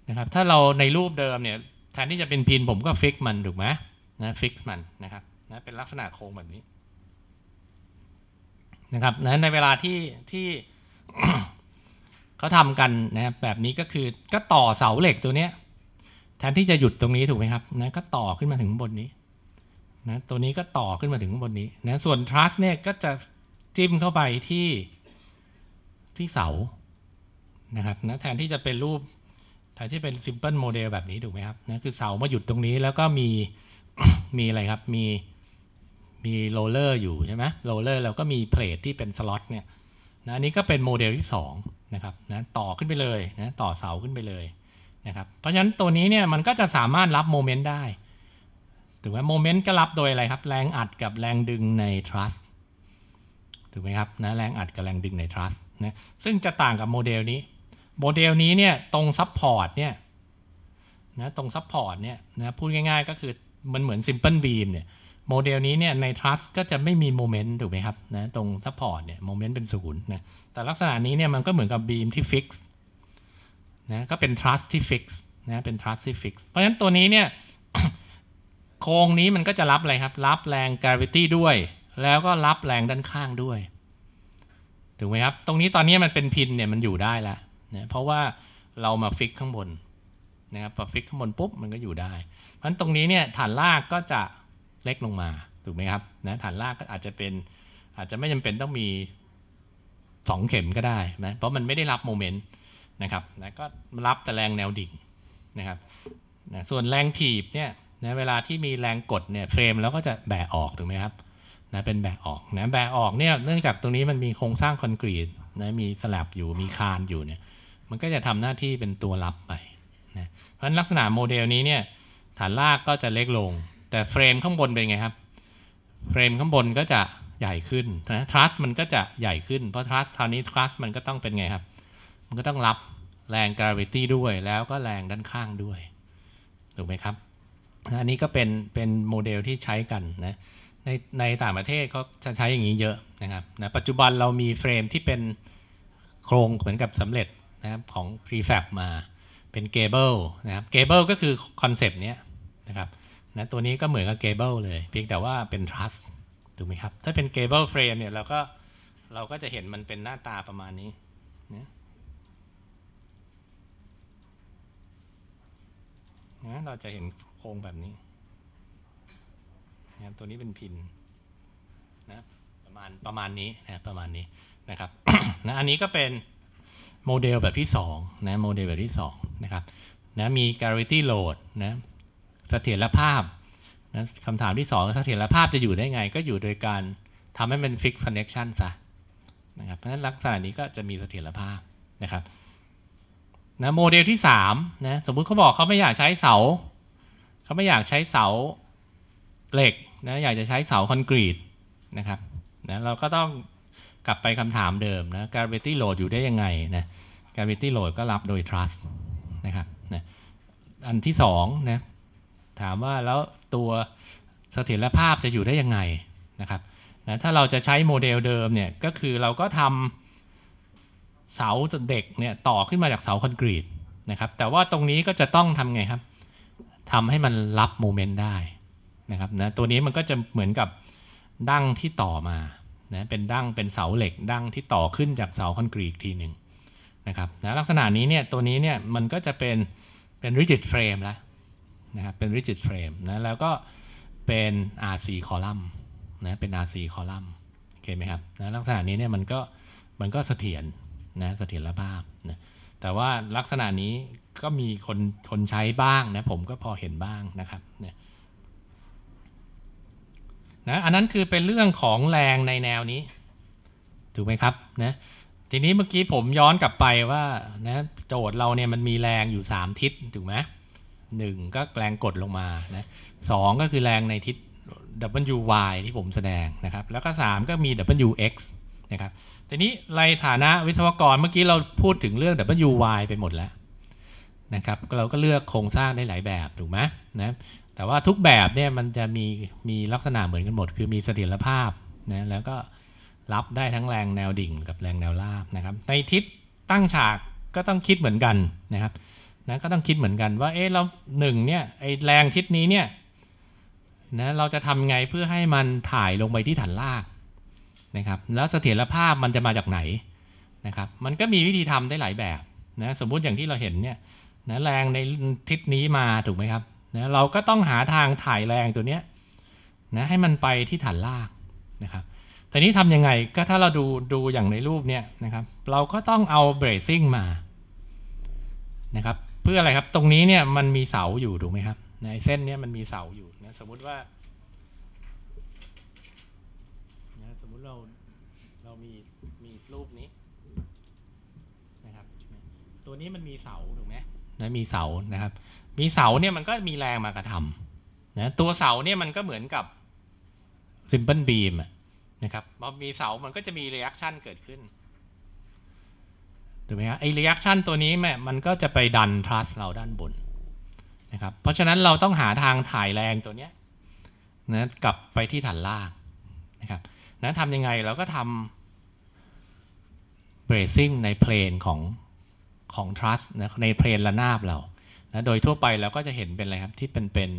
นะครับถ้าเราในรูปเดิมเนี่ยแทนที่จะเป็นพิน ผมก็ฟิกมันถูกไหมนะฟิกมันนะครับนะเป็นลักษณะโค้งแบบนี้ นะครับนะในเวลาที่ที่เขาทำกันนะบแบบนี้ก็คือก็ต่อเสาเหล็กตัวเนี้ย แทนที่จะหยุดตรงนี้ถูกไหมครับนะก็ต่อขึ้นมาถึงบนนี้นะตัวนี้ก็ต่อขึ้นมาถึงบนนี้นะส่วนทรัสเนี่ยก็จะจิ้มเข้าไปที่ที่เสานะครับนะแทนที่จะเป็นรูปถ้าที่เป็นซิมเพิลโมเดลแบบนี้ ถูกไหมครับนะคือเสามาหยุดตรงนี้แล้วก็มี มีอะไรครับ มี มีโรเลอร์อยู่ใช่ไหมโรเลอร์แล้วก็มีเพลทที่เป็นสล็อตเนี่ยนะนี้ก็เป็นโมเดลที่ 2 นะครับนะต่อขึ้นไปเลยนะต่อเสาขึ้นไปเลยนะครับ เพราะฉะนั้นตัวนี้เนี่ย มันก็จะสามารถรับโมเมนต์ได้ถูกไหมโมเมนต์ก็รับโดยอะไรครับ แรงอัดกับแรงดึงในทรัสถูกไหมครับ นะแรงอัดกับแรงดึงในทรัสนะซึ่งจะต่างกับโมเดลนี้โมเดลนี้เนี่ยตรงซับพอร์ตเนี่ยนะตรงซับพอร์ตเนี่ยนะ พูดง่าย ๆ ก็คือมันเหมือน Simple Beam เนี่ยโมเดลนี้เนี่ยในทรัสก็จะไม่มีโมเมนต์ถูกไหมครับนะตรงซับพอร์ตเนี่ยโมเมนต์เป็นศูนย์นะแต่ลักษณะนี้เนี่ยมันก็เหมือนกับบีมที่ฟิกส์นะก็เป็นทรัสที่ฟิกส์นะเป็นทรัสที่ฟิกส์เพราะฉะนั้นตัวนี้เนี่ยโครงนี้มันก็จะรับอะไรครับ รับแรงราฟิตี้ด้วยแล้วก็รับแรงด้านข้างด้วยถูกไหมครับตรงนี้ตอนนี้มันเป็นพินเนี่ยมันอยู่ได้แล้วนะเพราะว่าเรามาฟิกข้างบนนะครับพอฟิกข้างบน ปุ๊บ มันก็อยู่ได้ เพราะฉะนั้น ตรงนี้เนี่ยฐานลากก็จะเล็กลงมาถูกไหมครับนะฐานลาก ก็อาจจะเป็น อาจจะไม่จำเป็นต้องมี2เข็มก็ได้นะเพราะมันไม่ได้รับโมเมนต์นะครับนะก็รับแต่แรงแนวดิ่งนะครับนะส่วนแรงถีบเนี่ยนะเวลาที่มีแรงกดเนี่ยเฟรมเราก็จะแบะออกถูกไหมครับนะเป็นแบะออกนะแบะออกเนี่ยเนื่องจากตรงนี้มันมีโครงสร้างคอนกรีตนะมีสลับอยู่มีคานอยู่เนี่ยมันก็จะทำหน้าที่เป็นตัวรับไปนะเพราะลักษณะโมเดลนี้เนี่ย ฐานลากก็จะเล็กลง แต่เฟรมข้างบนเป็นไงครับเฟรมข้างบนก็จะใหญ่ขึ้นนะทรัสมันก็จะใหญ่ขึ้นเพราะทรัสคราวนี้ทรัสมันก็ต้องเป็นไงครับ มันก็ต้องรับแรงกราวิตี้ด้วยแล้วก็แรงด้านข้างด้วยถูกไหมครับ อันนี้ก็เป็นเป็นโมเดลที่ใช้กันนะในในต่างประเทศเขาจะใช้อย่างนี้เยอะนะครับนะปัจจุบันเรามีเฟรมที่เป็นโครงเหมือนกับสำเร็จนะครับของ prefab มาเป็นเกเบิลนะครับเกเบิลก็คือคอนเซปต์เนี้ย นะครับ นะ ตัวนี้ก็เหมือนกับเกเบิลเลย เพียงแต่ว่าเป็นทรัสถูกไหมครับ ถ้าเป็นเกเบิลเฟรมเนี่ย เราก็เราก็จะเห็นมันเป็นหน้าตาประมาณนี้นะนะเราจะเห็นโครงแบบนี้นะตัวนี้เป็นพินนะประมาณประมาณนี้นะ ประมาณนี้นะครับ นะอันนี้ก็เป็นโมเดลแบบที่ 2 นะโมเดลแบบที่2นะครับนะมี gravity load นะเสถียรภาพนะคำถามที่2เสถียรภาพจะอยู่ได้ไงก็อยู่โดยการทำให้มัน fix connection ซะนะครับเพราะฉะนั้นลักษณะนี้ก็จะมีเสถียรภาพนะครับนะโมเดลที่3นะสมมุติเขาบอกเขาไม่อยากใช้เสาเขาไม่อยากใช้เสาเหล็กนะอยากจะใช้เสาคอนกรีตนะครับนะเราก็ต้องกลับไปคำถามเดิมนะ gravity load อยู่ได้ยังไงนะ gravity load ก็รับโดย trust นะครับนะอันที่สองนะ ถามว่าแล้วตัวเสถียรภาพจะอยู่ได้ยังไงนะครับนะถ้าเราจะใช้โมเดลเดิมเนี่ยก็คือเราก็ทำเสาเด็กเนี่ยต่อขึ้นมาจากเสาคอนกรีตนะครับ แต่ว่าตรงนี้ก็จะต้องทำไงครับ ทำให้มันรับโมเมนต์ได้นะครับนะ ตัวนี้มันก็จะเหมือนกับดั้งที่ต่อมานะเป็นดั้งเป็นเสาเหล็กดั้งที่ต่อขึ้นจากเสาคอนกรีตทีหนึ่งนะครับนะลักษณะนี้เนี่ยตัวนี้เนี่ยมันก็จะเป็นเป็น rigid frame แล้วนะครับเป็น rigid frame นะแล้วก็เป็น r 4 column นะเป็น r 4 column โอเคไหมครับนะลักษณะนี้เนี่ยมันก็มันก็เสถียรนะเสถียรภาพนะแต่ว่าลักษณะนี้ก็มีคนคนใช้บ้างนะผมก็พอเห็นบ้างนะครับเนี่ยนะอันนั้นคือเป็นเรื่องของแรงในแนวนี้ ถูกไหมครับนะทีนี้เมื่อกี้ผมย้อนกลับไปว่านะโจทย์เราเนี่ยมันมีแรงอยู่ 3 ทิศถูกไหมหนึ่งก็แรงกดลงมานะสองก็คือแรงในทิศ WY ที่ผมแสดงนะครับ แล้วก็ 3 ก็มี WX นะครับทีนี้ในฐานะวิศวกรเมื่อกี้เราพูดถึงเรื่อง WY ไปหมดแล้วนะครับเราก็เลือกโครงสร้างได้หลายแบบถูกไหมนะแต่ว่าทุกแบบเนี่ยมันจะมีมีลักษณะเหมือนกันหมด คือมีเสถียรภาพนะ แล้วก็รับได้ทั้งแรงแนวดิ่งกับแรงแนวราบนะครับ ในทิศตั้งฉากก็ต้องคิดเหมือนกันนะครับนะก็ต้องคิดเหมือนกันว่า เอ๊ะเราหนึ่งเนี่ย ไอแรงทิศนี้เนี่ยนะเราจะทำไงเพื่อให้มันถ่ายลงไปที่ฐานลากนะครับ แล้วเสถียรภาพมันจะมาจากไหนนะครับ มันก็มีวิธีทำได้หลายแบบนะ สมมุติอย่างที่เราเห็นเนี่ย นะแรงในทิศนี้มาถูกไหมครับนะเราก็ต้องหาทางถ่ายแรงตัวเนี้ย นะ ให้มันไปที่ฐานลากนะครับ แต่นี้ทำยังไงก็ถ้าเราดูดูอย่างในรูปเนี่ยนะครับ เราก็ต้องเอาเบรซิ่งมา นะครับ เพื่ออะไรครับ ตรงนี้เนี่ยมันมีเสาอยู่ถูกไหมครับ ในเส้นนี้มันมีเสาอยู่นะสมมติว่านะสมมติเราเรามีมีรูปนี้ นะครับตัวนี้มันมีเสาถูกไหมนะมีเสานะครับมีเสาเนี่ยมันก็มีแรงมากระทำนะตัวเสาเนี่ยมันก็เหมือนกับซิมเปิลบีมนะครับพอมีเสามันก็จะมีเรีแอคชั่นเกิดขึ้นถูกไหมครับไอเรีแอคชั่นตัวนี้แม่มันก็จะไปดันทรัสเราด้านบนนะครับเพราะฉะนั้นเราต้องหาทางถ่ายแรงตัวเนี้ยนะกลับไปที่ฐานล่างนะครับนะทำยังไงเราก็ทำเบรซิ่งในเพลนของของทรัสนะในเพลนระนาบเรานะโดยทั่วไปเราก็จะเห็นเป็นอะไรครับที่เป็นเป็น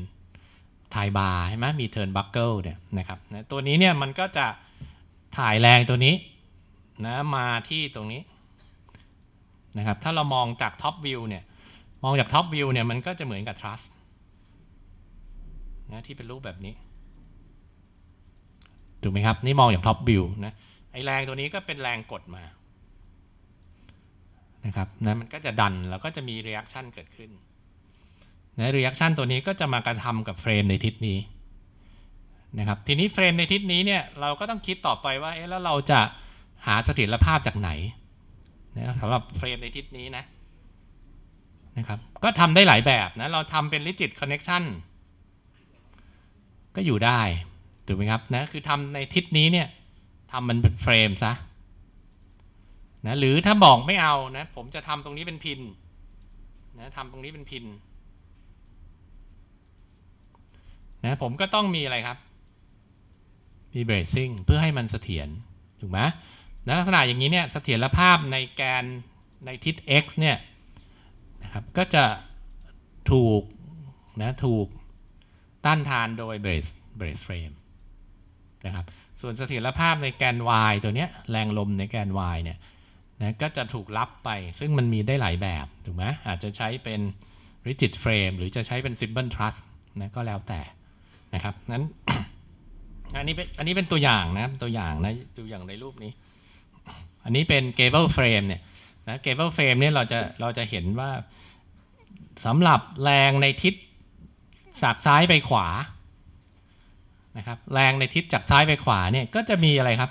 ไทายบาร์ใช่ไหมมีเทิร์นบัคเกิลเนี่ยนะครับนะตัวนี้เนี่ยมันก็จะถ่ายแรงตัวนี้นะมาที่ตรงนี้นะครับ ถ้าเรามองจากท็อปวิวเนี่ยมองจากท็อปวิวเนี่ยมันก็จะเหมือนกับทรัสนะที่เป็นรูปแบบนี้ ถูกไหมครับนี่มองจากท็อปวิวนะไอแรงตัวนี้ก็เป็นแรงกดมานะครับนะมันก็จะดันแล้วก็จะมีเรีแอคชั่นเกิดขึ้นนะรีแอคชั่นตัวนี้ก็จะมากระทำกับเฟรมในทิศนี้ นะครับ ทีนี้เฟรมในทิศนี้เนี่ยเราก็ต้องคิดต่อไป ว่า เอ๊ะแล้ว เราจะหาสถิรภาพจากไหนนะสำหรับเฟรมในทิศนี้นะ นะครับ ก็ทำได้หลายแบบ นะ เราทำเป็นลิจิตคอนเน็กชันก็อยู่ได้ถูกไหมครับ นะ คือทำในทิศนี้เนี่ยทำมันเป็นเฟรมซะนะหรือถ้าบอกไม่เอานะ ผมจะทำตรงนี้เป็นพินนะทำตรงนี้เป็นพินนะผมก็ต้องมีอะไรครับ มีเบรซิ่งเพื่อให้มันเสถียรถูกไหมลักษณะอย่างนี้เนี่ยเสถียรภาพในแกนใน ทิศ x เนี่ยนะครับก็จะถูก นะ ถูกต้านทานโดยเบรสเบรสเฟรมนะครับส่วนเสถียรภาพในแกน y ตัว เนี้ยแรง ลม ในแกน y เนี่ยนะก็จะถูกรับไปซึ่งมันมีได้หลายแบบถูกไหมอาจจะใช้เป็น rigid frame หรือจะใช้เป็น simple truss นะก็แล้วแต่นะครับนั้นอันนี้เป็นอันนี้เป็นตัวอย่างนะตัวอย่างนะตัวอย่างในรูปนี้ อันนี้เป็นเกเบิลเฟรมเนี่ยนะเกเบิลเฟรมเนี่ยเราจะเราจะเห็นว่าสำหรับแรงในทิศจากซ้ายไปขวานะครับแรงในทิศจากซ้ายไปขวาเนี่ย ก็จะมีอะไรครับ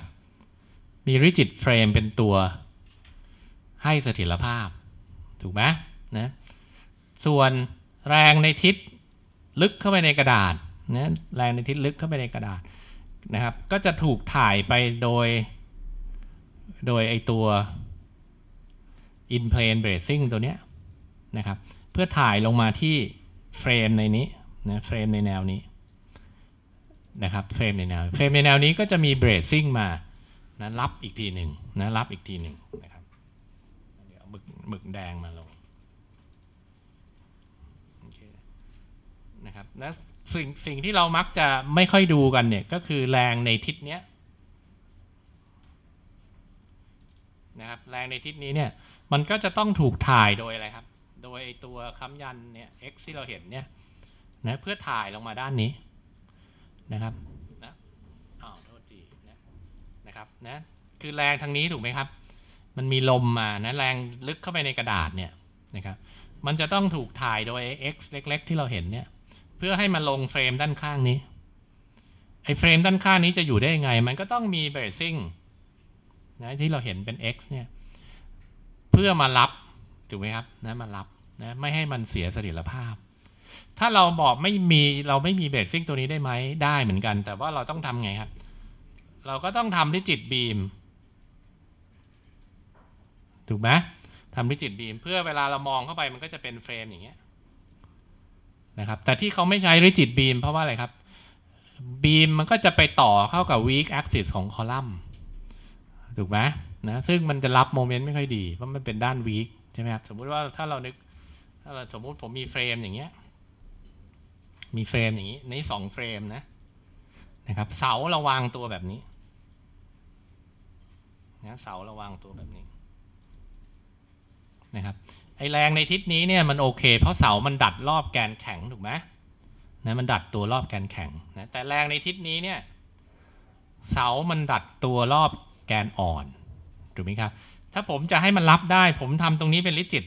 มีริจิตเฟรมเป็นตัวให้เสถียรภาพ ถูกไหมนะ ส่วนแรงในทิศลึกเข้าไปในกระดาษนะแรงในทิศลึกเข้าไปในกระดาษนะครับ ก็จะถูกถ่ายไปโดย โดยไอตัว in plane bracing ตัวเนี้ยนะครับ เพื่อถ่ายลงมาที่เฟรมในนี้นะเฟรมในแนวนี้นะครับเฟรมในแนวเฟรมในแนวนี้ก็จะมีเบร c ซิ่งมานะรับอีกทีหนึ่งนะรับอีกทีหนึ่งนะครับเดี๋ยวมึกมึกแดงมาลงนะครับแ้ะสิ่งสิ่งที่เรามักจะไม่ค่อยดูกันเนี่ย ก็คือแรงในทิศเนี้ยนะครับแรงในทิศนี้เนี่ยมันก็จะต้องถูกถ่ายโดยอะไรครับ โดยตัวค้ำยันเนี่ย x ที่เราเห็นเนี่ยนะเพื่อถ่ายลงมาด้านนี้นะครับนะอ้าวโทษทีนะนะครับนะคือแรงทางนี้ถูกไหมครับ มันมีลมมานะแรงลึกเข้าไปในกระดาษเนี่ยนะครับ มันจะต้องถูกถ่ายโดย x เล็ก ๆ ที่เราเห็นเนี่ยเพื่อให้มันลงเฟรมด้านข้างนี้ไอเฟรมด้านข้างนี้จะอยู่ได้ยังไง มันก็ต้องมีเบรซิ่งนะที่เราเห็นเป็น x เนี่ยเพื่อมารับถูกไหมครับนะมารับนะไม่ให้มันเสียเสถียรภาพ ถ้าเราบอกไม่มีเราไม่มีเบรซิ่งตัวนี้ได้ไหมได้เหมือนกัน แต่ว่าเราต้องทำไงครับ เราก็ต้องทำที่จิตบีม ถูกไหมทำดิจิตบีม เพื่อเวลาเรามองเข้าไปมันก็จะเป็นเฟรมอย่างเงี้ยนะครับ แต่ที่เขาไม่ใช้ริจิตบีมเพราะว่าอะไรครับบีมมันก็จะไปต่อเข้ากับ weak axis ของคอลัมน์ถูกไหมนะ ซึ่งมันจะรับโมเมนต์ไม่ค่อยดี เพราะมันเป็นด้าน weak ใช่ไหมครับ สมมติว่าถ้าเรานึก ถ้าเราสมมติผมมีเฟรมอย่างเงี้ย มีเฟรมอย่างนี้ ในสองเฟรมนะ นะครับ เสาเราวางตัวแบบนี้นะเสาเราวางตัวแบบนี้ นะครับอแรงในทิศนี้เนี่ยมันโอเค เพราะเสามันดัดรอบแกนแข็งถูกไหมนะมันดัดตัวรอบแกนแข็งนะแต่แรงในทิศนี้เนี่ย เสามันดัดตัวรอบแกนอ่อนถูกไหมครับ ถ้าผมจะให้มันรับได้ผมทำตรงนี้เป็นลิจิต